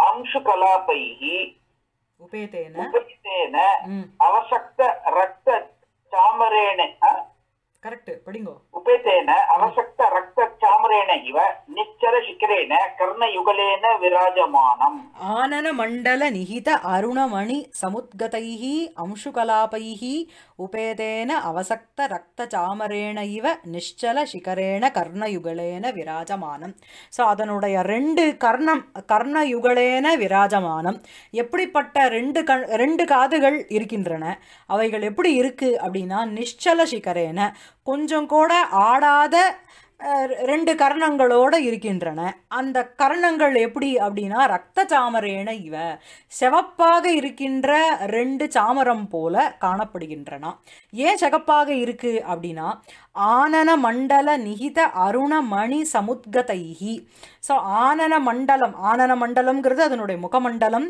अंशुकलापैः उपेतेन उपेतेन अवसक्त रक्त चामरेण கரெக்ட் படிங்கோ உபேதேன அவசக்த ரத்த சாமரேன இவ நிச்சர சிக்கரேன கர்ணயுகலேன விராஜமானம் ஆனன மண்டல நிகித அருணமணி சமுத்கதைஹி அம்சுகலாபைஹி உபேதேன அவசக்த இவ நிச்சல சிகரேண கர்ணயுகளேன விராஜமானம் ஸோ அதனுடைய ரெண்டு கர்ணம் கர்ணயுகளேன விராஜமானம் எப்படிப்பட்ட ரெண்டு கண் ரெண்டு காதுகள் இருக்கின்றன அவைகள் எப்படி இருக்குது அப்படின்னா நிச்சல சிகரேன கொஞ்சம் கூட ஆடாத ரெண்டு கரணங்களோடு இருக்கின்றன அந்த கரணங்கள் எப்படி அப்படின்னா ரத்த சாமரேன இவ செவப்பாக இருக்கின்ற ரெண்டு சாமரம் போல காணப்படுகின்றன ஏன் செகப்பாக இருக்குது அப்படின்னா ஆனனமண்டல நிகித அருணமணி சமுத்கதைகி ஸோ ஆனனமண்டலம் ஆனனமண்டலம்ங்கிறது அதனுடைய முகமண்டலம்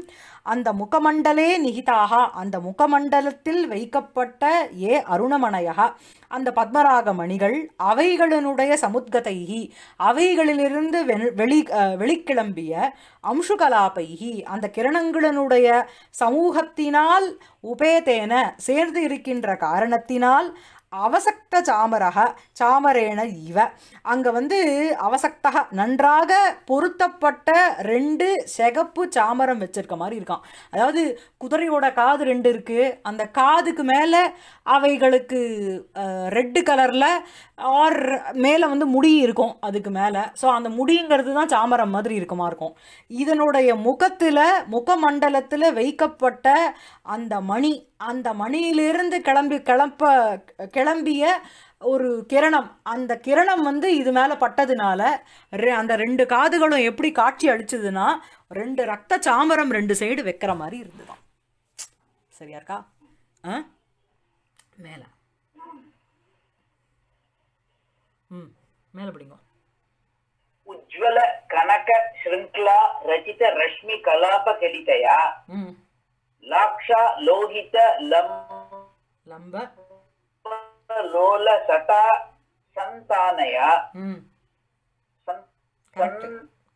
அந்த முகமண்டலே நிகிதாக அந்த முகமண்டலத்தில் வைக்கப்பட்ட ஏ அருணமணையா அந்த பத்மராக மணிகள் அவைகளினுடைய சமுத்கதைகி அவைகளிலிருந்து வெளி வெளிக்கிளம்பிய அம்சுகலாபைகி அந்த கிரணங்களினுடைய சமூகத்தினால் உபேதேன சேர்ந்து இருக்கின்ற காரணத்தினால் அவசக்த சாமரக சாமரேன இவ அங்கே வந்து அவசக்தக நன்றாக பொருத்தப்பட்ட ரெண்டு செகப்பு சாமரம் வச்சிருக்க மாதிரி இருக்கான் அதாவது குதிரையோட காது ரெண்டு இருக்குது அந்த காதுக்கு மேலே அவைகளுக்கு ரெட்டு கலரில் ஆர் மேலே வந்து முடி இருக்கும் அதுக்கு மேலே ஸோ அந்த முடிங்கிறது தான் சாமரம் மாதிரி இருக்குமா இருக்கும் இதனுடைய முகத்தில் முகமண்டலத்தில் வைக்கப்பட்ட அந்த மணி அந்த மணியிலிருந்து கிளம்பி கிளம்ப கிளம்பிய ஒரு கிரணம் அந்த கிரணம் வந்து இது மேலே பட்டதுனால அந்த ரெண்டு காதுகளும் எப்படி காட்சி அடிச்சதுன்னா ரெண்டு ரத்த சாமரம் ரெண்டு சைடு வைக்கிற மாதிரி இருந்துதான் சரியா இருக்கா ஆ மேலே ம் மேலே பிடிங்க உஜ்வல கனக ஸ்ருங்க்லா ரச்சித ரஷ்மி கலாப ம் லாக்ஷா லோகித லம் லம்ப லோல சதா சந்தானயா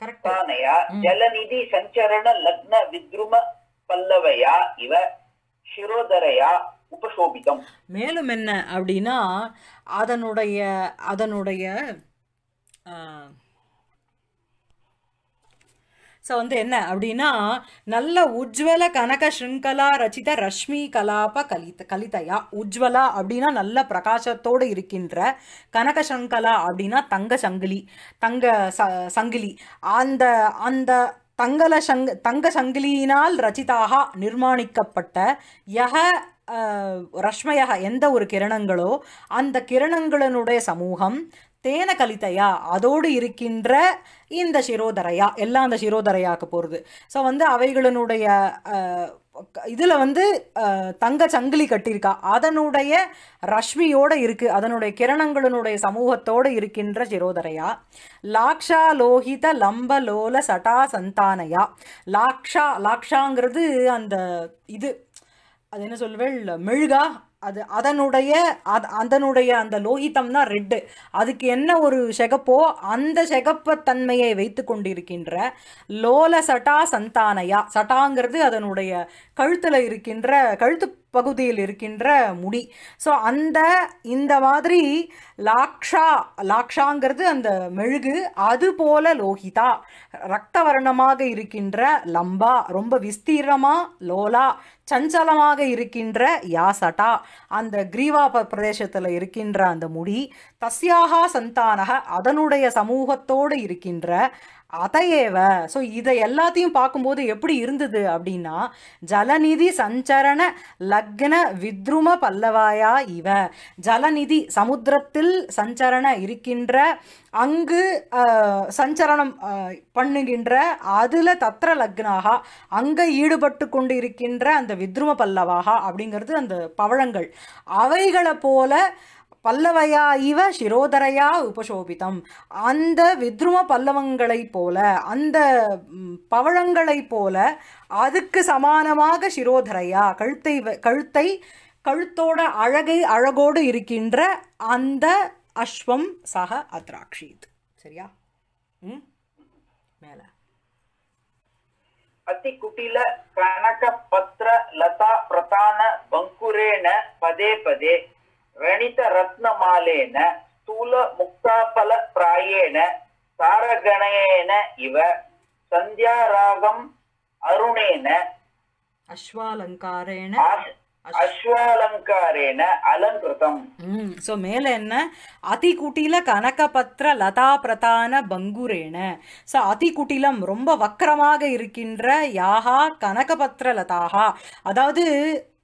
சந்தானயா ஜலநிதி சஞ்சரண லக்ன வித்ரும பல்லவையா இவ சிரோதரையா உபசோபிதம் மேலும் என்ன அப்படின்னா அதனுடைய அதனுடைய ஸோ வந்து என்ன அப்படின்னா நல்ல உஜ்வல கனக ஸ்ருங்கலா ரச்சித ரஷ்மி கலாப கலித கலிதையா உஜ்வலா அப்படின்னா நல்ல பிரகாசத்தோடு இருக்கின்ற கனக சங்கலா அப்படின்னா தங்க சங்கிலி தங்க ச சங்கிலி அந்த அந்த தங்கல சங் தங்க சங்கிலியினால் ரச்சிதாக நிர்மாணிக்கப்பட்ட யக ரஷ்மையாக எந்த ஒரு கிரணங்களோ அந்த கிரணங்களினுடைய சமூகம் தேன கலித்தையா அதோடு இருக்கின்ற இந்த சிரோதரையா எல்லாம் அந்த சிரோதரையாக்கு போகிறது ஸோ வந்து அவைகளினுடைய இதில் வந்து தங்க சங்கிலி கட்டியிருக்கா அதனுடைய ரஷ்மியோடு இருக்குது அதனுடைய கிரணங்களினுடைய சமூகத்தோடு இருக்கின்ற சிரோதரையா லாக்ஷா லோஹித லம்ப லோல சட்டா சந்தானையா லாக்ஷா லாக்ஷாங்கிறது அந்த இது அது என்ன சொல்வேள் மெழுகா அது அதனுடைய அது அதனுடைய அந்த லோகிதம் தான் ரெட்டு அதுக்கு என்ன ஒரு செகப்போ அந்த தன்மையை வைத்து கொண்டிருக்கின்ற லோல சட்டா சந்தானையா சட்டாங்கிறது அதனுடைய கழுத்தில் இருக்கின்ற கழுத்து பகுதியில் இருக்கின்ற முடி ஸோ அந்த இந்த மாதிரி லாக்ஷா லாக்ஷாங்கிறது அந்த மெழுகு அது போல லோகிதா ரத்த வர்ணமாக இருக்கின்ற லம்பா ரொம்ப விஸ்தீரமா லோலா சஞ்சலமாக இருக்கின்ற யாசட்டா அந்த கிரீவா பிரதேசத்தில் இருக்கின்ற அந்த முடி தஸ்யாகா சந்தானக அதனுடைய சமூகத்தோடு இருக்கின்ற அதையேவ ஸோ இதை எல்லாத்தையும் பார்க்கும்போது எப்படி இருந்தது அப்படின்னா ஜலநிதி சஞ்சரண லக்ன வித்ரும பல்லவாயா இவ ஜலநிதி சமுத்திரத்தில் சஞ்சரண இருக்கின்ற அங்கு சஞ்சரணம் பண்ணுகின்ற அதில் தத்திர லக்னாக அங்கே ஈடுபட்டு கொண்டு இருக்கின்ற அந்த வித்ரும பல்லவாக அப்படிங்கிறது அந்த பவழங்கள் அவைகளை போல பல்லவையா இவ சிரோதரையா உபசோபிதம் அந்த வித்ரும பல்லவங்களைப் போல அந்த பவழங்களைப் போல அதுக்கு சமானமாக சிரோதரையா கழுத்தை கழுத்தை கழுத்தோட அழகை அழகோடு இருக்கின்ற அந்த அஸ்வம் சக அத்ராட்சீத் சரியா ம் மேல ಅತಿ ಕುಟಿಲ பத்ர லதா பிரதான ಪ್ರತಾನ பதே பதே रणित रत्नमालेन स्थूल मुक्ताफल प्रायेण तारगणेन इव सन्ध्यारागम् अरुणेन அஸ்வாலங்காரேன அஸ்வாலங்காரேன அலங்கிருதம் ஸோ என்ன அதிகுட்டில கனகபத்திர லதா பிரதான பங்குரேன சோ அதிகுட்டிலம் ரொம்ப வக்கரமாக இருக்கின்ற யாகா கனகபத்திர லதாகா அதாவது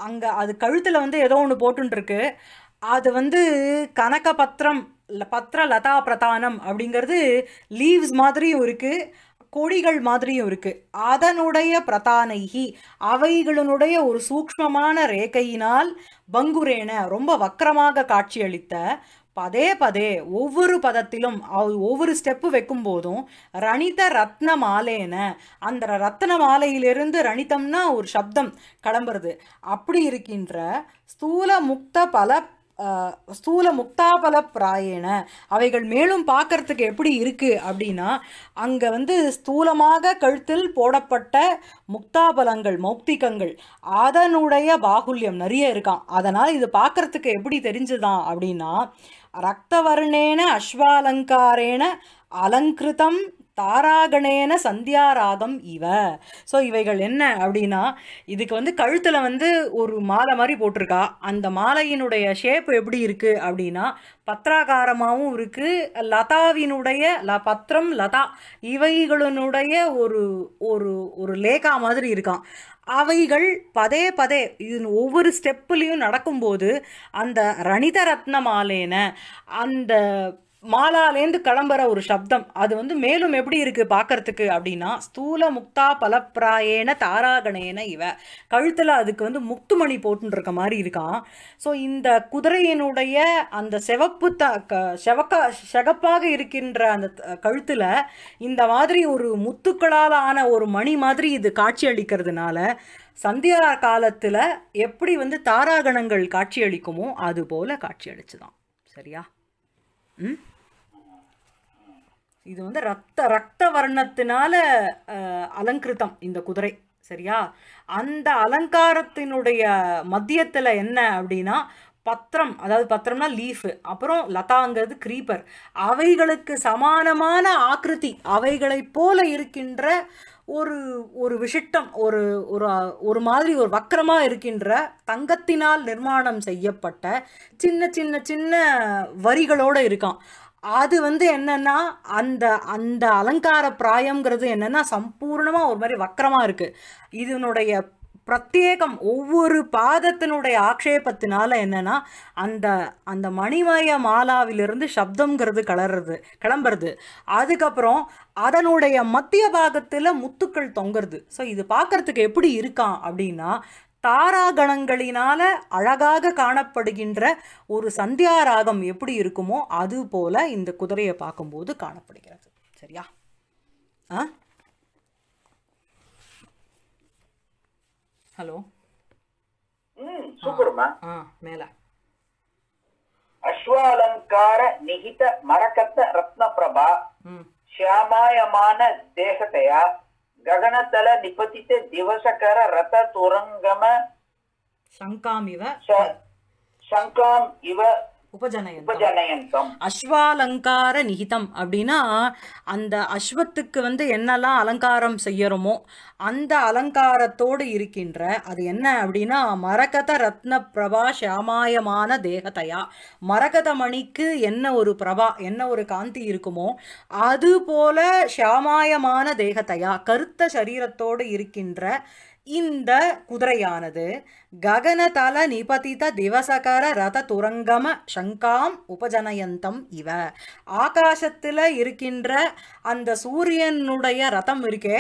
அங்க அது கழுத்துல வந்து ஏதோ ஒன்று போட்டுருக்கு அது வந்து பத்திரம் பத்திர லதா பிரதானம் அப்படிங்கிறது லீவ்ஸ் மாதிரியும் இருக்குது கொடிகள் மாதிரியும் இருக்குது அதனுடைய பிரதானைகி அவைகளினுடைய ஒரு சூக்மமான ரேகையினால் பங்குரேன ரொம்ப வக்கரமாக காட்சியளித்த பதே பதே ஒவ்வொரு பதத்திலும் ஒவ்வொரு ஸ்டெப்பு வைக்கும் போதும் ரணித ரத்ன மாலேன அந்த ரத்ன மாலையிலிருந்து ரணித்தம்னா ஒரு சப்தம் கிளம்புறது அப்படி இருக்கின்ற ஸ்தூல முக்த பல ஸ்தூல முக்தாபல பிராயண அவைகள் மேலும் பார்க்கறதுக்கு எப்படி இருக்குது அப்படின்னா அங்கே வந்து ஸ்தூலமாக கழுத்தில் போடப்பட்ட முக்தாபலங்கள் மௌக்திகங்கள் அதனுடைய பாகுல்யம் நிறைய இருக்கான் அதனால் இது பார்க்கறதுக்கு எப்படி தெரிஞ்சுதான் அப்படின்னா ரக்தவர்ணேன அஸ்வாலங்காரேன அலங்கிருதம் தாராகணேன சந்தியாராகம் இவ ஸோ இவைகள் என்ன அப்படின்னா இதுக்கு வந்து கழுத்தில் வந்து ஒரு மாலை மாதிரி போட்டிருக்கா அந்த மாலையினுடைய ஷேப் எப்படி இருக்குது அப்படின்னா பத்திராகாரமாகவும் இருக்குது லதாவினுடைய ல பத்திரம் லதா இவைகளினுடைய ஒரு ஒரு ஒரு லேகா மாதிரி இருக்கான் அவைகள் பதே பதே இது ஒவ்வொரு ஸ்டெப்புலேயும் நடக்கும்போது அந்த ரணித ரத்ன மாலேன அந்த மாலாலேந்து கிளம்புற ஒரு சப்தம் அது வந்து மேலும் எப்படி இருக்குது பார்க்கறதுக்கு அப்படின்னா ஸ்தூல முக்தா பலப்பிராயேன தாராகணேன இவ கழுத்தில் அதுக்கு வந்து முத்துமணி போட்டுருக்க மாதிரி இருக்கான் ஸோ இந்த குதிரையினுடைய அந்த செவப்பு த க செவக்கா செகப்பாக இருக்கின்ற அந்த கழுத்தில் இந்த மாதிரி ஒரு முத்துக்களால் ஆன ஒரு மணி மாதிரி இது காட்சி அளிக்கிறதுனால சந்தியா காலத்தில் எப்படி வந்து தாராகணங்கள் காட்சியளிக்குமோ அது போல் காட்சியளிச்சுதான் சரியா ம் இது வந்து ரத்த ரத்த வர்ணத்தினால அலங்கிருத்தம் இந்த குதிரை சரியா அந்த அலங்காரத்தினுடைய மத்தியத்தில் என்ன அப்படின்னா பத்திரம் அதாவது பத்திரம்னா லீஃபு அப்புறம் லதாங்கிறது கிரீப்பர் அவைகளுக்கு சமானமான ஆக்கிருதி அவைகளைப் போல இருக்கின்ற ஒரு ஒரு விசிட்டம் ஒரு ஒரு ஒரு மாதிரி ஒரு வக்கரமாக இருக்கின்ற தங்கத்தினால் நிர்மாணம் செய்யப்பட்ட சின்ன சின்ன சின்ன வரிகளோடு இருக்கான் அது வந்து என்னென்னா அந்த அந்த அலங்கார பிராயம்ங்கிறது என்னென்னா சம்பூர்ணமாக ஒரு மாதிரி வக்கரமா இருக்குது இதனுடைய பிரத்யேகம் ஒவ்வொரு பாதத்தினுடைய ஆக்ஷேபத்தினால என்னென்னா அந்த அந்த மணிமய மாலாவிலிருந்து சப்தங்கிறது கலர்றது கிளம்புறது அதுக்கப்புறம் அதனுடைய மத்திய பாகத்தில் முத்துக்கள் தொங்குறது ஸோ இது பார்க்குறதுக்கு எப்படி இருக்கான் அப்படின்னா தாராகணங்களினால அழகாக காணப்படுகின்ற ஒரு சந்தியாராகம் எப்படி இருக்குமோ அது போல இந்த குதிரையை பார்க்கும்போது காணப்படுகிறது சரியா ஆ ஹலோ மேல அஸ்வாலங்கார நிகித ಮರಕತ್ತ ரத்ன பிரபா சியாமாயமான தேகத்தையா ಗಗನತಲ ನಿಪತಿತೆ ದಿವಸಕರ ರಥ ತುರಂಗಮ ಶಂಕಾಂ ಇವ ಶಂಕಾಂ ಇವ உபஜனயந்தம் அஸ்வாலங்கார நிகிதம் அப்படின்னா அந்த அஸ்வத்துக்கு வந்து என்னெல்லாம் அலங்காரம் செய்யறோமோ அந்த அலங்காரத்தோடு இருக்கின்ற அது என்ன அப்படின்னா மரகத ரத்ன பிரபா சாமாயமான தேகதையா மரகத மணிக்கு என்ன ஒரு பிரபா என்ன ஒரு காந்தி இருக்குமோ அது போல சாமாயமான தேகதையா கருத்த சரீரத்தோடு இருக்கின்ற இந்த குதிரையானது ககனதல நிபதித திவசகர ரத துரங்கம சங்காம் உபஜனயந்தம் இவ ஆகாசத்தில் இருக்கின்ற அந்த சூரியனுடைய ரதம் இருக்கே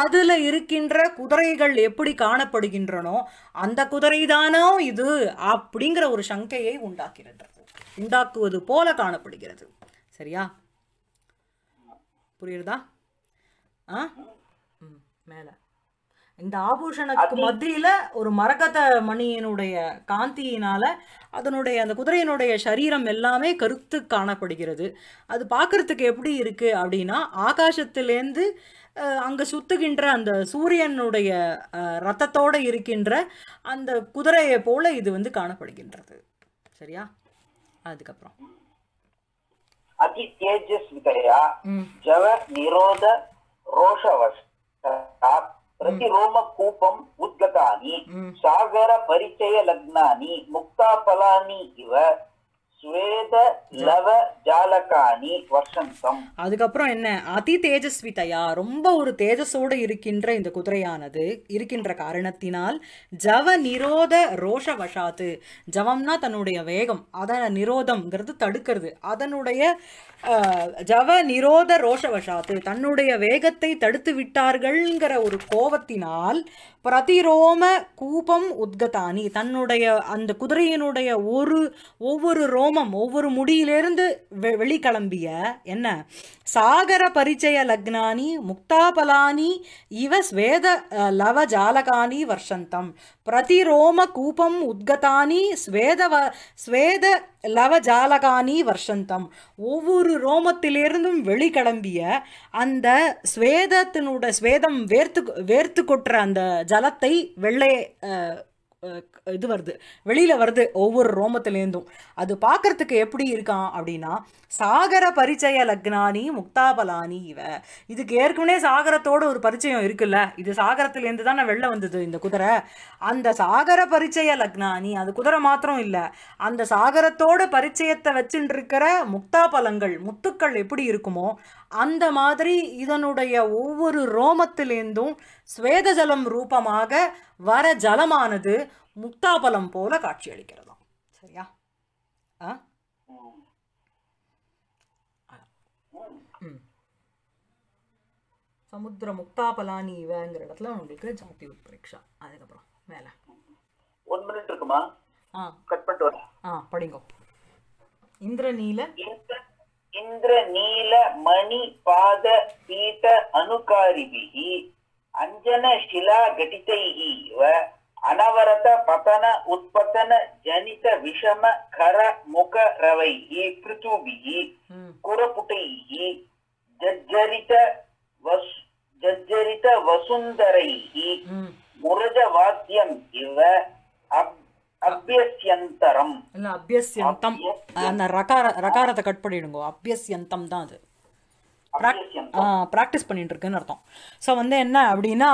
அதில் இருக்கின்ற குதிரைகள் எப்படி காணப்படுகின்றனோ அந்த குதிரைதானோ இது அப்படிங்கிற ஒரு சங்கையை உண்டாக்கிறது உண்டாக்குவது போல காணப்படுகிறது சரியா புரியுறதா ஆ ம் மேலே இந்த ஆபூஷணத்துக்கு மத்தியில ஒரு மரகத மணியினுடைய காந்தியினால அதனுடைய அந்த குதிரையினுடைய சரீரம் எல்லாமே கருத்து காணப்படுகிறது அது பார்க்கறதுக்கு எப்படி இருக்கு அப்படின்னா ஆகாசத்திலேருந்து அங்கே சுத்துகின்ற அந்த சூரியனுடைய ரத்தத்தோடு இருக்கின்ற அந்த குதிரையை போல இது வந்து காணப்படுகின்றது சரியா அதுக்கப்புறம் அதி ஜவ நிரோத ரோஷவஸ் ప్రతిరోమ కూపం சாகர பரிச்சய லக்னானி முக்தா பலானி இவ ஸ்வேத லவ ஜாலகாணி வர்ஷந்தம் அதுக்கப்புறம் என்ன அதி தேஜஸ்விதையா ரொம்ப ஒரு தேஜஸோடு இருக்கின்ற இந்த குதிரையானது இருக்கின்ற காரணத்தினால் ஜவ நிரோத ரோஷ வஷாத்து ஜவம்னா தன்னுடைய வேகம் அதை நிரோதம்ங்கிறது தடுக்கிறது அதனுடைய ஜவ நிரோத ரோஷவசாத்து தன்னுடைய வேகத்தை தடுத்து விட்டார்கள்ங்கிற ஒரு கோபத்தினால் பிரதிரோம கூபம் உத்கதானி தன்னுடைய அந்த குதிரையினுடைய ஒரு ஒவ்வொரு ரோமம் ஒவ்வொரு முடியிலிருந்து வெ வெளிக்கிளம்பிய என்ன சாகர பரிச்சய லக்னானி முக்தாபலானி இவ ஸ்வேத லவ ஜாலகானி வர்ஷந்தம் கூபம் உத்கதானி ஸ்வேதவ ஸ்வேத ஜாலகானி வர்ஷந்தம் ஒவ்வொரு ரோமத்திலிருந்தும் வெளிக்கிளம்பிய அந்த ஸ்வேதத்தினோட ஸ்வேதம் வேர்த்து வேர்த்து கொட்டுற அந்த ஜலத்தை வெள்ளை இது வருது வெளியில் வருது ஒவ்வொரு ரோமத்துலேருந்தும் அது பார்க்குறதுக்கு எப்படி இருக்கான் அப்படின்னா சாகர பரிச்சய லக்னானி முக்தாபலானி இவ இதுக்கு ஏற்கனவே சாகரத்தோட ஒரு பரிச்சயம் இருக்குல்ல இது சாகரத்துலேருந்து தானே வெளில வந்தது இந்த குதிரை அந்த சாகர பரிச்சய லக்னானி அது குதிரை மாத்திரம் இல்லை அந்த சாகரத்தோட பரிச்சயத்தை வச்சுட்டு இருக்கிற முக்தா பலங்கள் முத்துக்கள் எப்படி இருக்குமோ அந்த மாதிரி இதனுடைய ஒவ்வொரு ரோமத்திலேருந்தும் ஜலம் ரூபமாக வர ஜலமானது முக்தாபலம் போல காட்சி அளிக்கிறதாம் சரியா ஆ சமுத்திர முக்தாபலானி இவங்கிற இடத்துல உங்களுக்கு ஜாதி உட்பரீட்சா அதுக்கப்புறம் மேல ஒன் மினிட் இருக்குமா ஆ கட் பண்ணிட்டு வரேன் ஆ படிங்க இந்திரநீல நீல மணி பாத பீத அணுகாரிபிகி அஞ்சன சிலா கடிதைகி இவ ಅನವರತ ಪತನ ಉತ್ಪತನ ಜನಿತ ವಿಷಮ ಖರ ಮುಖ ರವೈಹಿ ಪೃಥುಭಿಹಿ ಕುರಪುಟೈಹಿ ಜಜ್ಜರಿತ ವಸ್ ಜಜ್ಜರಿತ ವಸುಂದರೈಹಿ ಮುರಜ ವಾದ್ಯಂ ಇವ அபியஸ்யந்தரம் இல்ல அபியஸ்யந்தம் அந்த ரகார ரகாரத்தை கட் பண்ணிடுங்க அபியஸ்யந்தம் தான் அது ப்ராக்டிஸ் பண்ணிட்டு இருக்குன்னு அர்த்தம் ஸோ வந்து என்ன அப்படின்னா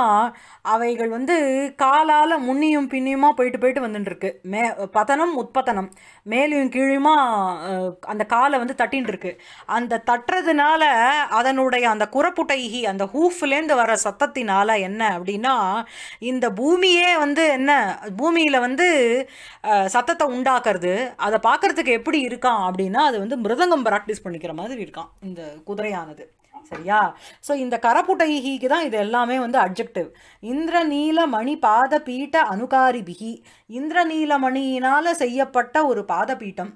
அவைகள் வந்து காலால் முன்னியும் பின்னியுமா போயிட்டு போயிட்டு வந்துட்டுருக்கு மே பதனம் உட்பதனம் மேலையும் கீழுமா அந்த காலை வந்து தட்டின்னு இருக்கு அந்த தட்டுறதுனால அதனுடைய அந்த குரப்புட்டைகி அந்த ஹூஃப்லேருந்து வர சத்தத்தினால என்ன அப்படின்னா இந்த பூமியே வந்து என்ன பூமியில் வந்து சத்தத்தை உண்டாக்குறது அதை பார்க்குறதுக்கு எப்படி இருக்கான் அப்படின்னா அது வந்து மிருதங்கம் ப்ராக்டிஸ் பண்ணிக்கிற மாதிரி இருக்கான் இந்த குதிரையானது சரியா ஸோ இந்த கரப்புட்டைகிக்கு தான் இது எல்லாமே வந்து அப்ஜெக்டிவ் இந்திரநீலமணி அனுகாரிபிகி இந்திரநீல இந்திரநீலமணியினால் செய்யப்பட்ட ஒரு பாதபீட்டம்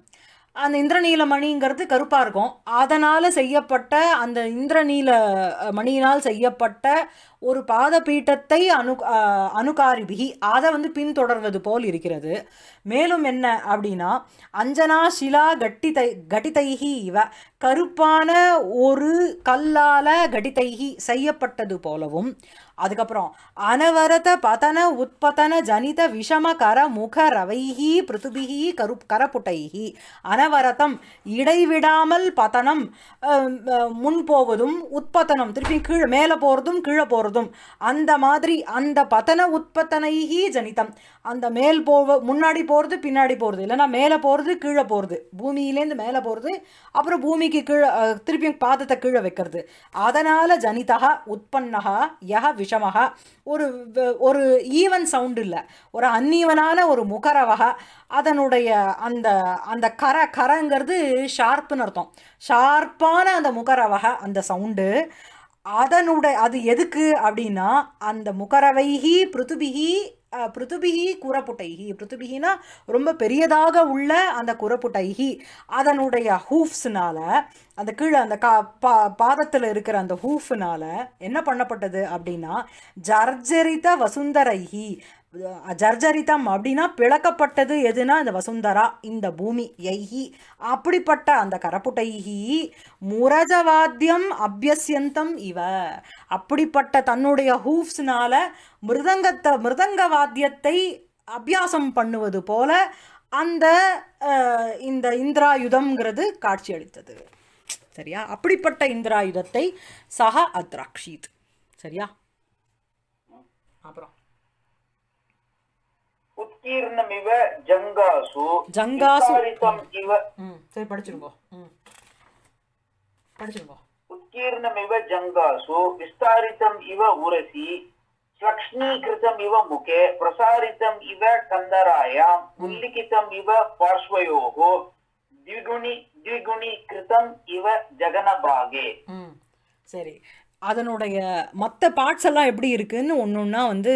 அந்த இந்திரநீலமணிங்கிறது கருப்பாக இருக்கும் அதனால் செய்யப்பட்ட அந்த இந்திரநீல மணியினால் செய்யப்பட்ட ஒரு பாதபீட்டத்தை அனு அணுகாரிபிகி அதை வந்து பின்தொடர்வது போல் இருக்கிறது மேலும் என்ன அப்படின்னா அஞ்சனா சிலா கட்டிதை கட்டிதைகி இவ கருப்பான ஒரு கல்லால கட்டிதைகி செய்யப்பட்டது போலவும் அதுக்கப்புறம் அனவரத பதன உற்பத்தன ஜனித விஷம கர முக ரவைகி பிருத்துபிகி கரு கரப்புட்டைகி அனவரதம் இடைவிடாமல் பதனம் முன் போவதும் உற்பத்தனம் திருப்பி கீழே மேலே போகிறதும் கீழே போகிறதும் வருதும் அந்த மாதிரி அந்த பதன உற்பத்தனைகி ஜனிதம் அந்த மேல் போவ முன்னாடி போகிறது பின்னாடி போகிறது இல்லைனா மேலே போகிறது கீழே போகிறது பூமியிலேருந்து மேலே போகிறது அப்புறம் பூமிக்கு கீழே திருப்பியும் பாதத்தை கீழே வைக்கிறது அதனால் ஜனிதா உற்பத்தா யக விஷமகா ஒரு ஒரு ஈவன் சவுண்ட் இல்லை ஒரு அன்னீவனான ஒரு முகரவக அதனுடைய அந்த அந்த கர கரங்கிறது ஷார்ப்புன்னு அர்த்தம் ஷார்ப்பான அந்த முகரவக அந்த சவுண்டு அதனுடைய அது எதுக்கு அப்படின்னா அந்த முகரவைகி பிருத்துபிகி பிருத்துபிகி குரப்புட்டைகி பிருத்துபிகினா ரொம்ப பெரியதாக உள்ள அந்த குரப்புட்டைகி அதனுடைய ஹூஃப்ஸ்னால அந்த கீழே அந்த கா பா பாதத்தில் இருக்கிற அந்த ஹூஃப்னால என்ன பண்ணப்பட்டது அப்படின்னா ஜர்ஜரித வசுந்தரைகி ஜர்ஜரிதம் அப்படின்னா பிளக்கப்பட்டது எதுனா இந்த வசுந்தரா இந்த பூமி எய்ஹி அப்படிப்பட்ட அந்த கரப்புட்டைஹி முரஜவாத்தியம் அபியசியந்தம் இவ அப்படிப்பட்ட தன்னுடைய ஹூஃப்ஸ்னால மிருதங்கத்தை மிருதங்க வாத்தியத்தை அபியாசம் பண்ணுவது போல அந்த இந்த இந்திராயுதம்ங்கிறது காட்சியளித்தது சரியா அப்படிப்பட்ட இந்திராயுதத்தை சஹா அத்ராக்ஷீத் சரியா அப்புறம் ஜீர்ணமிவ ஜங்காசு ஜங்காசு இவ சரி ஜங்காசு இவ உரசி ஸ்லக்ஷ்ணீகிருதம் இவ முகே பிரசாரிதம் இவ கந்தராயாம் உல்லிகிதம் இவ கிருதம் இவ ஜகனபாகே சரி அதனுடைய மற்ற பார்ட்ஸ் எல்லாம் எப்படி இருக்குன்னு ஒன்று ஒன்றா வந்து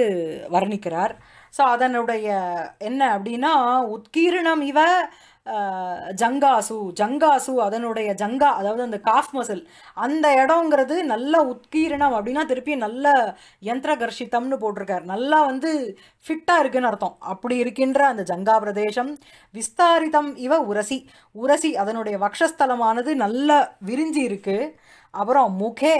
வர்ணிக்கிறார் ஸோ அதனுடைய என்ன அப்படின்னா உத்கீர்ணம் இவ ஜங்காசு ஜங்காசு அதனுடைய ஜங்கா அதாவது அந்த காஃப் மசில் அந்த இடங்கிறது நல்ல உத்கீரணம் அப்படின்னா திருப்பி நல்ல யந்திரகர்ஷித்தம்னு போட்டிருக்கார் நல்லா வந்து ஃபிட்டாக இருக்குன்னு அர்த்தம் அப்படி இருக்கின்ற அந்த ஜங்கா பிரதேசம் விஸ்தாரிதம் இவ உரசி உரசி அதனுடைய வக்ஷஸ்தலமானது நல்லா விரிஞ்சி இருக்குது அப்புறம் முகே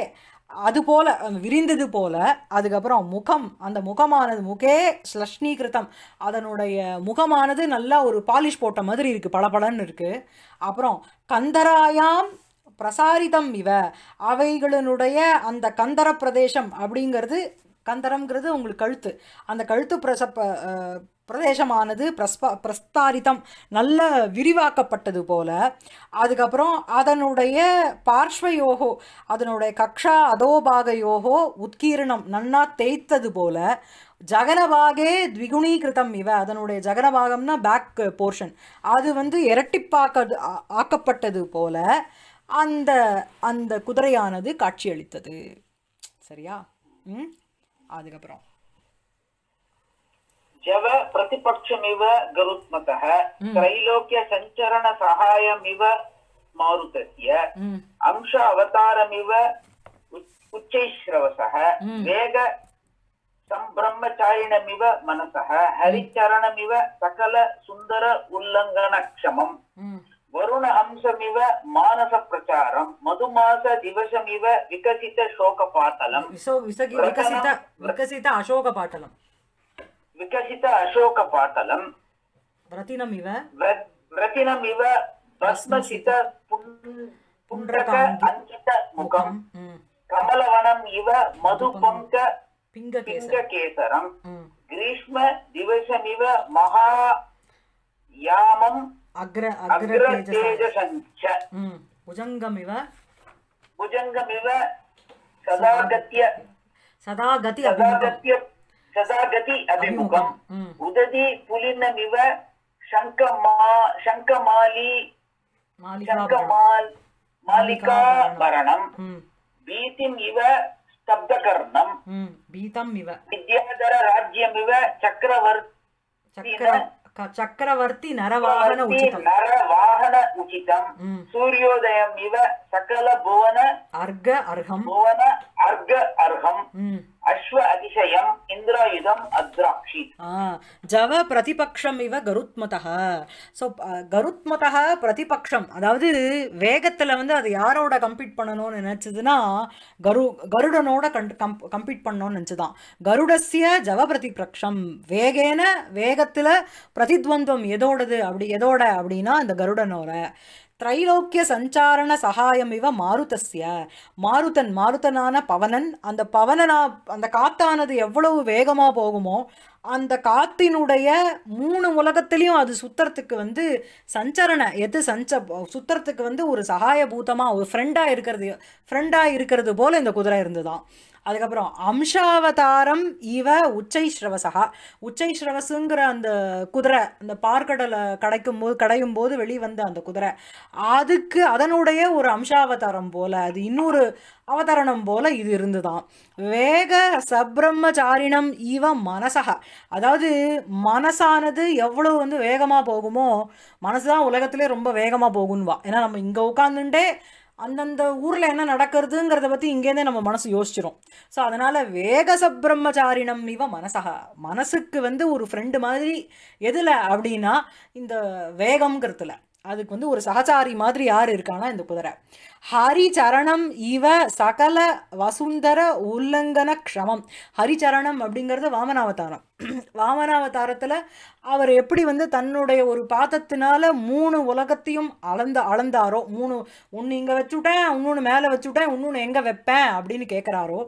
அது போல விரிந்தது போல அதுக்கப்புறம் முகம் அந்த முகமானது முகே ஸ்லஷ்ணீகிருத்தம் அதனுடைய முகமானது நல்லா ஒரு பாலிஷ் போட்ட மாதிரி இருக்குது பளபளன்னு இருக்குது அப்புறம் கந்தராயாம் பிரசாரிதம் இவ அவைகளினுடைய அந்த கந்தர பிரதேசம் அப்படிங்கிறது கந்தரம்ங்கிறது உங்களுக்கு கழுத்து அந்த கழுத்து பிரசப்ப பிரதேசமானது பிரஸ்பா பிரஸ்தாரிதம் நல்ல விரிவாக்கப்பட்டது போல அதுக்கப்புறம் அதனுடைய பார்ஷ்வயோகோ அதனுடைய கக்ஷா யோகோ உத்கீரணம் நன்னா தேய்த்தது போல ஜகனபாகே த்விகுணீகிருதம் இவ அதனுடைய ஜகனபாகம்னா பேக் போர்ஷன் அது வந்து இரட்டிப்பாக்க ஆக்கப்பட்டது போல அந்த அந்த குதிரையானது காட்சியளித்தது சரியா ம் அதுக்கப்புறம் ಜವ ಪ್ರತಿಪಕ್ಷಮಿವ ಗರುತ್ಮತಃ ತ್ರೈಲೋಕ್ಯ ಸಂಚರಣ ಸಹಾಯಮಿವ ಮಾರುತಸ್ಯ ಅಂಶ ಅವತಾರಮಿವ ಉಚ್ಚೈಶ್ರವಸಃ ವೇಗ ಸಂಬ್ರಹ್ಮಚಾರಿಣಮಿವ ಮನಸಃ ಹರಿಚರಣಮಿವ ಸಕಲ ಸುಂದರ ಉಲ್ಲಂಘನ ಕ್ಷಮಂ ವರುಣ ಹಂಸಮಿವ ಮಾನಸ ಪ್ರಚಾರಂ ಮಧುಮಾಸ ದಿವಸಮಿವ ವಿಕಸಿತ ಶೋಕ ಪಾಟಲಂ ವಿಕಸಿತ ವಿಕಸಿತ ಅಶೋಕ ಪಾಟಲಂ विकसित अशोकपाटलम् व्रतिनमिव व्रतिनमिव भस्मसित पुण्डक अङ्कित मुखम् कमलवनम् इव मधुपङ्क पिङ्गकेसरम् ग्रीष्म दिवसमिव महायामम् अग्र अग्रतेजसञ्च भुजङ्गमिव भुजङ्गमिव सदागत्य सदागति सदागत्य சதாகதி அபிமுகம் உததி புலினம் இவ சங்கமா சங்கமாலி சங்கமால் மாலிகா வரணம் பீதிம் இவ ஸ்தப்தகர்ணம் பீதம் இவ வித்யாதர ராஜ்யம் இவ சக்கரவர்த்தி சக்கரவர்த்தி நரவாகன உச்சிதம் நரவாகன உச்சிதம் சூரியோதயம் இவ சகல புவன அர்க அர்ஹம் புவன அர்க அர்ஹம் அஸ்வ ஜவ பிரதிபக்ஷம் இவ கருத்மதக ஸோ கருத்மதக பிரதிபக்ஷம் அதாவது வேகத்தில் வந்து அது யாரோட கம்பீட் பண்ணணும்னு நினச்சதுன்னா கரு கருடனோட கம்பீட் பண்ணணும்னு நினச்சிதான் கருடசிய ஜவ பிரதிபக்ஷம் வேகேன வேகத்தில் பிரதித்வந்தம் எதோடது அப்படி எதோட அப்படின்னா இந்த கருடனோட திரைலோக்கிய சஞ்சாரண சகாயம் இவ மாருதஸ்ய மாருதன் மாருதனான பவனன் அந்த பவனனா அந்த காத்தானது எவ்வளவு வேகமாக போகுமோ அந்த காத்தினுடைய மூணு உலகத்திலையும் அது சுத்தறத்துக்கு வந்து சஞ்சரண எது சஞ்ச சுத்தறத்துக்கு வந்து ஒரு சகாயபூதமாக ஒரு ஃப்ரெண்டாக இருக்கிறது ஃப்ரெண்டாக இருக்கிறது போல் இந்த குதிரை இருந்துதான் அதுக்கப்புறம் அம்சாவதாரம் இவ உச்சை ஸ்ரவசகா உச்சை ஸ்ரவசுங்கிற அந்த குதிரை அந்த பார்க்கடலை கடைக்கும் போது கடையும் போது வெளிவந்த அந்த குதிரை அதுக்கு அதனுடைய ஒரு அம்சாவதாரம் போல் அது இன்னொரு அவதரணம் போல் இது இருந்துதான் வேக சப்ரம்மச்சாரிணம் இவ மனசகா அதாவது மனசானது எவ்வளோ வந்து வேகமாக போகுமோ மனசு தான் உலகத்திலே ரொம்ப வேகமாக போகுன்வா ஏன்னா நம்ம இங்கே உட்காந்துட்டே அந்தந்த ஊரில் என்ன நடக்கிறதுங்கிறத பற்றி இங்கேருந்தே நம்ம மனசு யோசிச்சிரும் ஸோ அதனால் வேக சப்ரம்மச்சாரினம் இவ மனசகா மனசுக்கு வந்து ஒரு ஃப்ரெண்டு மாதிரி எதில் அப்படின்னா இந்த வேகம்ங்கிறதுல அதுக்கு வந்து ஒரு சகச்சாரி மாதிரி யார் இருக்கானா இந்த குதிரை ஹரிச்சரணம் இவ சகல வசுந்தர உல்லங்கன க்ஷமம் ஹரிச்சரணம் அப்படிங்கிறது வாமனாவதாரம் வாமனாவதாரத்தில் அவர் எப்படி வந்து தன்னுடைய ஒரு பாதத்தினால மூணு உலகத்தையும் அளந்த அளந்தாரோ மூணு ஒன்று இங்கே வச்சுட்டேன் இன்னொன்று மேலே வச்சுட்டேன் இன்னொன்று எங்கே வைப்பேன் அப்படின்னு கேட்குறாரோ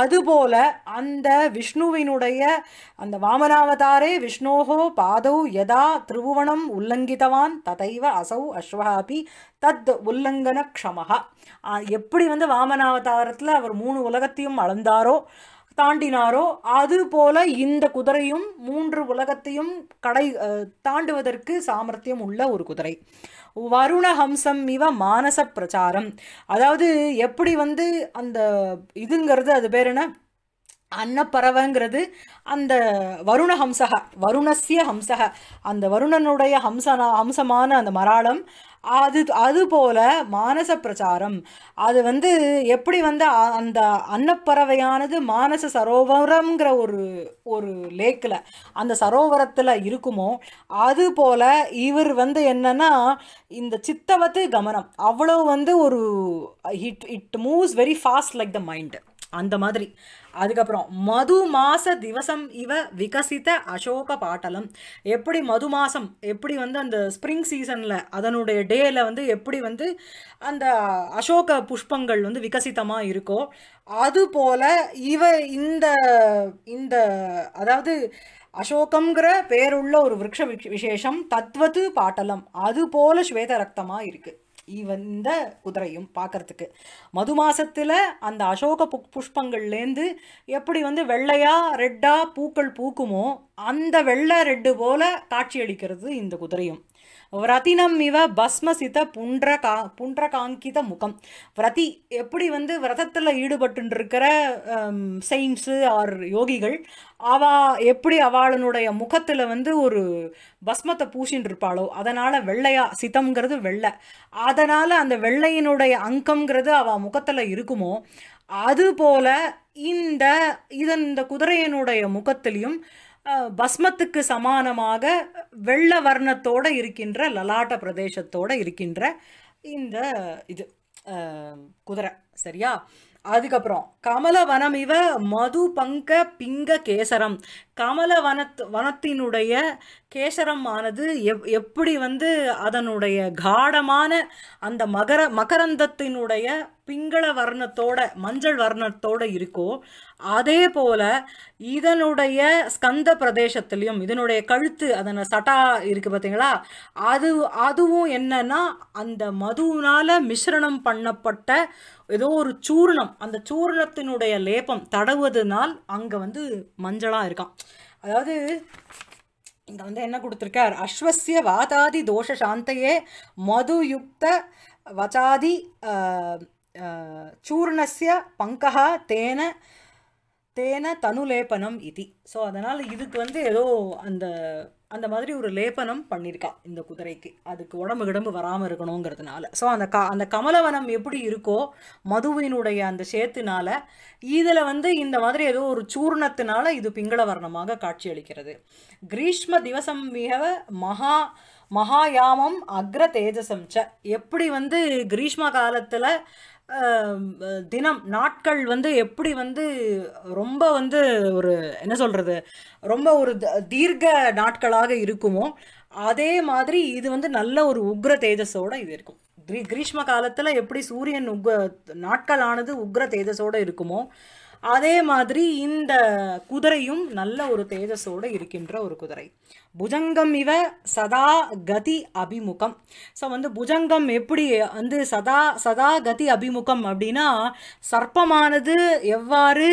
அதுபோல் அந்த விஷ்ணுவினுடைய அந்த வாமனாவதாரே விஷ்ணோகோ பாதோ யதா திருவுவனம் உல்லங்கிதவான் ததைவ அசௌ அஸ்வஹாபி தத் உல்லங்கன க்ஷமகா எப்படி வந்து வாமனாவதாரத்தில் அவர் மூணு உலகத்தையும் அளந்தாரோ தாண்டினாரோ அது போல இந்த குதிரையும் மூன்று உலகத்தையும் கடை தாண்டுவதற்கு சாமர்த்தியம் உள்ள ஒரு குதிரை வருணஹம்சம் இவ மானச பிரச்சாரம் அதாவது எப்படி வந்து அந்த இதுங்கிறது அது பேர் என்ன அன்னப்பறவைங்கிறது அந்த வருண ஹம்சக வருணசிய ஹம்சக அந்த வருணனுடைய ஹம்சனா ஹம்சமான அந்த மராளம் அது அதுபோல் மானச பிரச்சாரம் அது வந்து எப்படி வந்து அந்த அன்னப்பறவையானது மானச சரோவரம்ங்கிற ஒரு ஒரு லேக்கில் அந்த சரோவரத்தில் இருக்குமோ அதுபோல் இவர் வந்து என்னென்னா இந்த சித்தவத்து கமனம் அவ்வளோ வந்து ஒரு it it moves very fast like the mind அந்த மாதிரி அதுக்கப்புறம் மது மாச திவசம் இவ விகசித்த அசோக பாட்டலம் எப்படி மது மாதம் எப்படி வந்து அந்த ஸ்ப்ரிங் சீசனில் அதனுடைய டேயில் வந்து எப்படி வந்து அந்த அசோக புஷ்பங்கள் வந்து விகசிதமாக இருக்கோ அதுபோல் இவ இந்த இந்த அதாவது அசோகங்கிற பேருள்ள ஒரு விரக்ஷ விசேஷம் தத்வது பாட்டலம் அது போல ஸ்வேத ரத்தமாக இருக்குது இந்த குதிரையும் பார்க்குறதுக்கு மது மாதத்தில் அந்த அசோக பு புஷ்பங்கள்லேருந்து எப்படி வந்து வெள்ளையாக ரெட்டாக பூக்கள் பூக்குமோ அந்த வெள்ளை ரெட்டு போல் காட்சியளிக்கிறது இந்த குதிரையும் விரதினம் இவ பஸ்மசித புன்ற கா புன்ற காங்கித முகம் விரதி எப்படி வந்து விரதத்தில் ஈடுபட்டுருக்கிற செயின்ஸு ஆர் யோகிகள் அவா எப்படி அவளனுடைய முகத்தில் வந்து ஒரு பஸ்மத்தை பூசின்னு இருப்பாளோ அதனால் வெள்ளையா சித்தம்ங்கிறது வெள்ளை அதனால் அந்த வெள்ளையினுடைய அங்கம்ங்கிறது அவள் முகத்தில் இருக்குமோ அதுபோல இந்த இதன் இந்த குதிரையினுடைய முகத்திலையும் பஸ்மத்துக்கு சமானமாக வெள்ள வர்ணத்தோடு இருக்கின்ற லலாட்ட பிரதேசத்தோடு இருக்கின்ற இந்த இது குதிரை சரியா அதுக்கப்புறம் கமலவனம் இவ மது பங்க பிங்க கேசரம் கமல வனத் வனத்தினுடைய கேசரம் ஆனது எப் எப்படி வந்து அதனுடைய காடமான அந்த மகர மகரந்தத்தினுடைய பிங்கள வர்ணத்தோட மஞ்சள் வர்ணத்தோட இருக்கோ அதே போல் இதனுடைய ஸ்கந்த பிரதேசத்துலேயும் இதனுடைய கழுத்து அதனை சட்டா இருக்குது பார்த்தீங்களா அது அதுவும் என்னன்னா அந்த மதுவினால் மிஸ்ரணம் பண்ணப்பட்ட ஏதோ ஒரு சூர்ணம் அந்த சூர்ணத்தினுடைய லேபம் தடவுவதுனால் அங்கே வந்து மஞ்சளாக இருக்கான் அதாவது இங்கே வந்து என்ன கொடுத்துருக்கார் அஸ்வசிய வாதாதி தோஷ சாந்தையே மது யுக்த வச்சாதி சூர்ணசிய பங்கா தேன தேன தனுலேபனம் இது ஸோ அதனால் இதுக்கு வந்து ஏதோ அந்த அந்த மாதிரி ஒரு லேபனம் பண்ணியிருக்கா இந்த குதிரைக்கு அதுக்கு உடம்பு கிடம்பு வராமல் இருக்கணுங்கிறதுனால ஸோ அந்த க அந்த கமலவனம் எப்படி இருக்கோ மதுவினுடைய அந்த சேத்துனால இதில் வந்து இந்த மாதிரி ஏதோ ஒரு சூர்ணத்தினால இது பிங்கள வர்ணமாக காட்சியளிக்கிறது கிரீஷ்ம திவசம் மிக மகா மகாயாமம் அக்ர தேஜசம் ச எப்படி வந்து கிரீஷ்ம காலத்தில் தினம் நாட்கள் வந்து எப்படி வந்து ரொம்ப வந்து ஒரு என்ன சொல்கிறது ரொம்ப ஒரு தீர்க்க நாட்களாக இருக்குமோ அதே மாதிரி இது வந்து நல்ல ஒரு உக்ர தேஜஸோட இது இருக்கும் கிரீ கிரீஷ்ம காலத்தில் எப்படி சூரியன் உக் நாட்களானது உக்ர தேஜஸோடு இருக்குமோ அதே மாதிரி இந்த குதிரையும் நல்ல ஒரு தேஜஸோடு இருக்கின்ற ஒரு குதிரை புஜங்கம் இவ சதா கதி அபிமுகம் ஸோ வந்து புஜங்கம் எப்படி வந்து சதா சதா கதி அபிமுகம் அப்படின்னா சர்ப்பமானது எவ்வாறு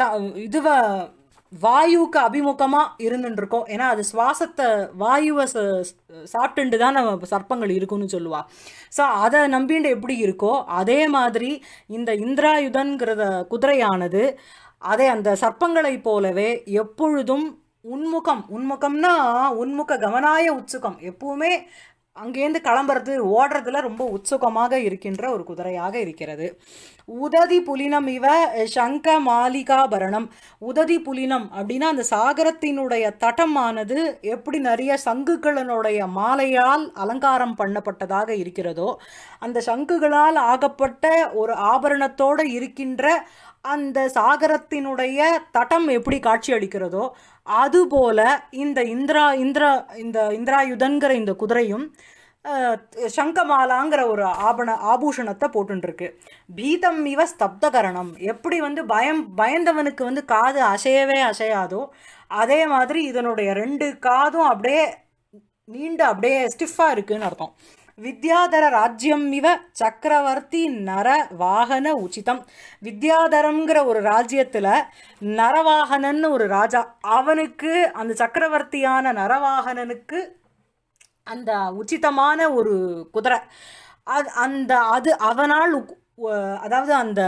த இதுவை வாயுக்கு அபிமுகமாக இருந்துட்டுருக்கோம் ஏன்னா அது சுவாசத்தை வாயுவை சாப்பிட்டுண்டு தான் நம்ம சர்ப்பங்கள் இருக்குன்னு சொல்லுவா ஸோ அதை நம்பிண்டு எப்படி இருக்கோ அதே மாதிரி இந்த இந்திராயுதன்கிறத குதிரையானது அதை அந்த சர்ப்பங்களைப் போலவே எப்பொழுதும் உன்முகம் உன்முகம்னா உன்முக கவனாய உச்சுக்கம் எப்பவுமே அங்கேருந்து கிளம்புறது ஓடுறதுல ரொம்ப உற்சுகமாக இருக்கின்ற ஒரு குதிரையாக இருக்கிறது உததி புலினம் இவ சங்க மாலிகாபரணம் உததி புலினம் அப்படின்னா அந்த சாகரத்தினுடைய தட்டமானது எப்படி நிறைய சங்குகளினுடைய மாலையால் அலங்காரம் பண்ணப்பட்டதாக இருக்கிறதோ அந்த சங்குகளால் ஆகப்பட்ட ஒரு ஆபரணத்தோடு இருக்கின்ற அந்த சாகரத்தினுடைய தடம் எப்படி காட்சி அளிக்கிறதோ அதுபோல இந்த இந்திரா இந்திரா இந்த இந்திராயுதன்கிற இந்த குதிரையும் சங்கமாலாங்கிற ஒரு ஆபண ஆபூஷணத்தை போட்டுருக்கு பீதம் இவ ஸ்தப்தகரணம் எப்படி வந்து பயம் பயந்தவனுக்கு வந்து காது அசையவே அசையாதோ அதே மாதிரி இதனுடைய ரெண்டு காதும் அப்படியே நீண்ட அப்படியே ஸ்டிஃபாக இருக்குதுன்னு அர்த்தம் வித்யாதர ராஜ்யம் இவ சக்கரவர்த்தி நர வாகன உச்சிதம் வித்யாதரங்கிற ஒரு ராஜ்யத்தில் நரவாகனன்னு ஒரு ராஜா அவனுக்கு அந்த சக்கரவர்த்தியான நரவாகனனுக்கு அந்த உச்சிதமான ஒரு குதிரை அது அந்த அது அவனால் அதாவது அந்த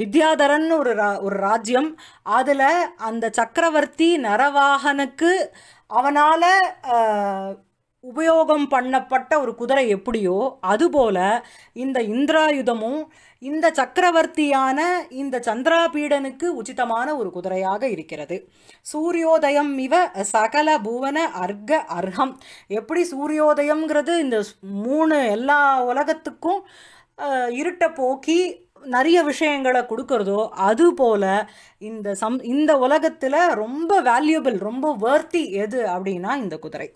வித்யாதரன் ஒரு ரா ஒரு ராஜ்யம் அதில் அந்த சக்கரவர்த்தி நரவாகனுக்கு அவனால் உபயோகம் பண்ணப்பட்ட ஒரு குதிரை எப்படியோ அதுபோல இந்த இந்திராயுதமும் இந்த சக்கரவர்த்தியான இந்த சந்திராபீடனுக்கு உச்சிதமான ஒரு குதிரையாக இருக்கிறது சூரியோதயம் இவ சகல புவன அர்க்க அர்ஹம் எப்படி சூரியோதயம்ங்கிறது இந்த மூணு எல்லா உலகத்துக்கும் இருட்ட போக்கி நிறைய விஷயங்களை கொடுக்கறதோ அது இந்த சம் இந்த உலகத்தில் ரொம்ப வேல்யூபிள் ரொம்ப வேர்த்தி எது அப்படின்னா இந்த குதிரை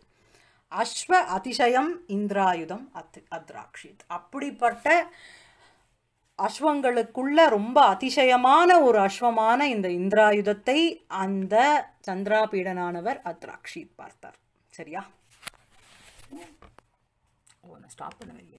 அஸ்வ அதிசயம் இந்திராயுதம் அத் அத்ராட்சித் அப்படிப்பட்ட அஸ்வங்களுக்குள்ள ரொம்ப அதிசயமான ஒரு அஸ்வமான இந்த இந்திராயுதத்தை அந்த சந்திராபீடனானவர் அத்ராக்ஷித் பார்த்தார் சரியா ஸ்டாப் பண்ண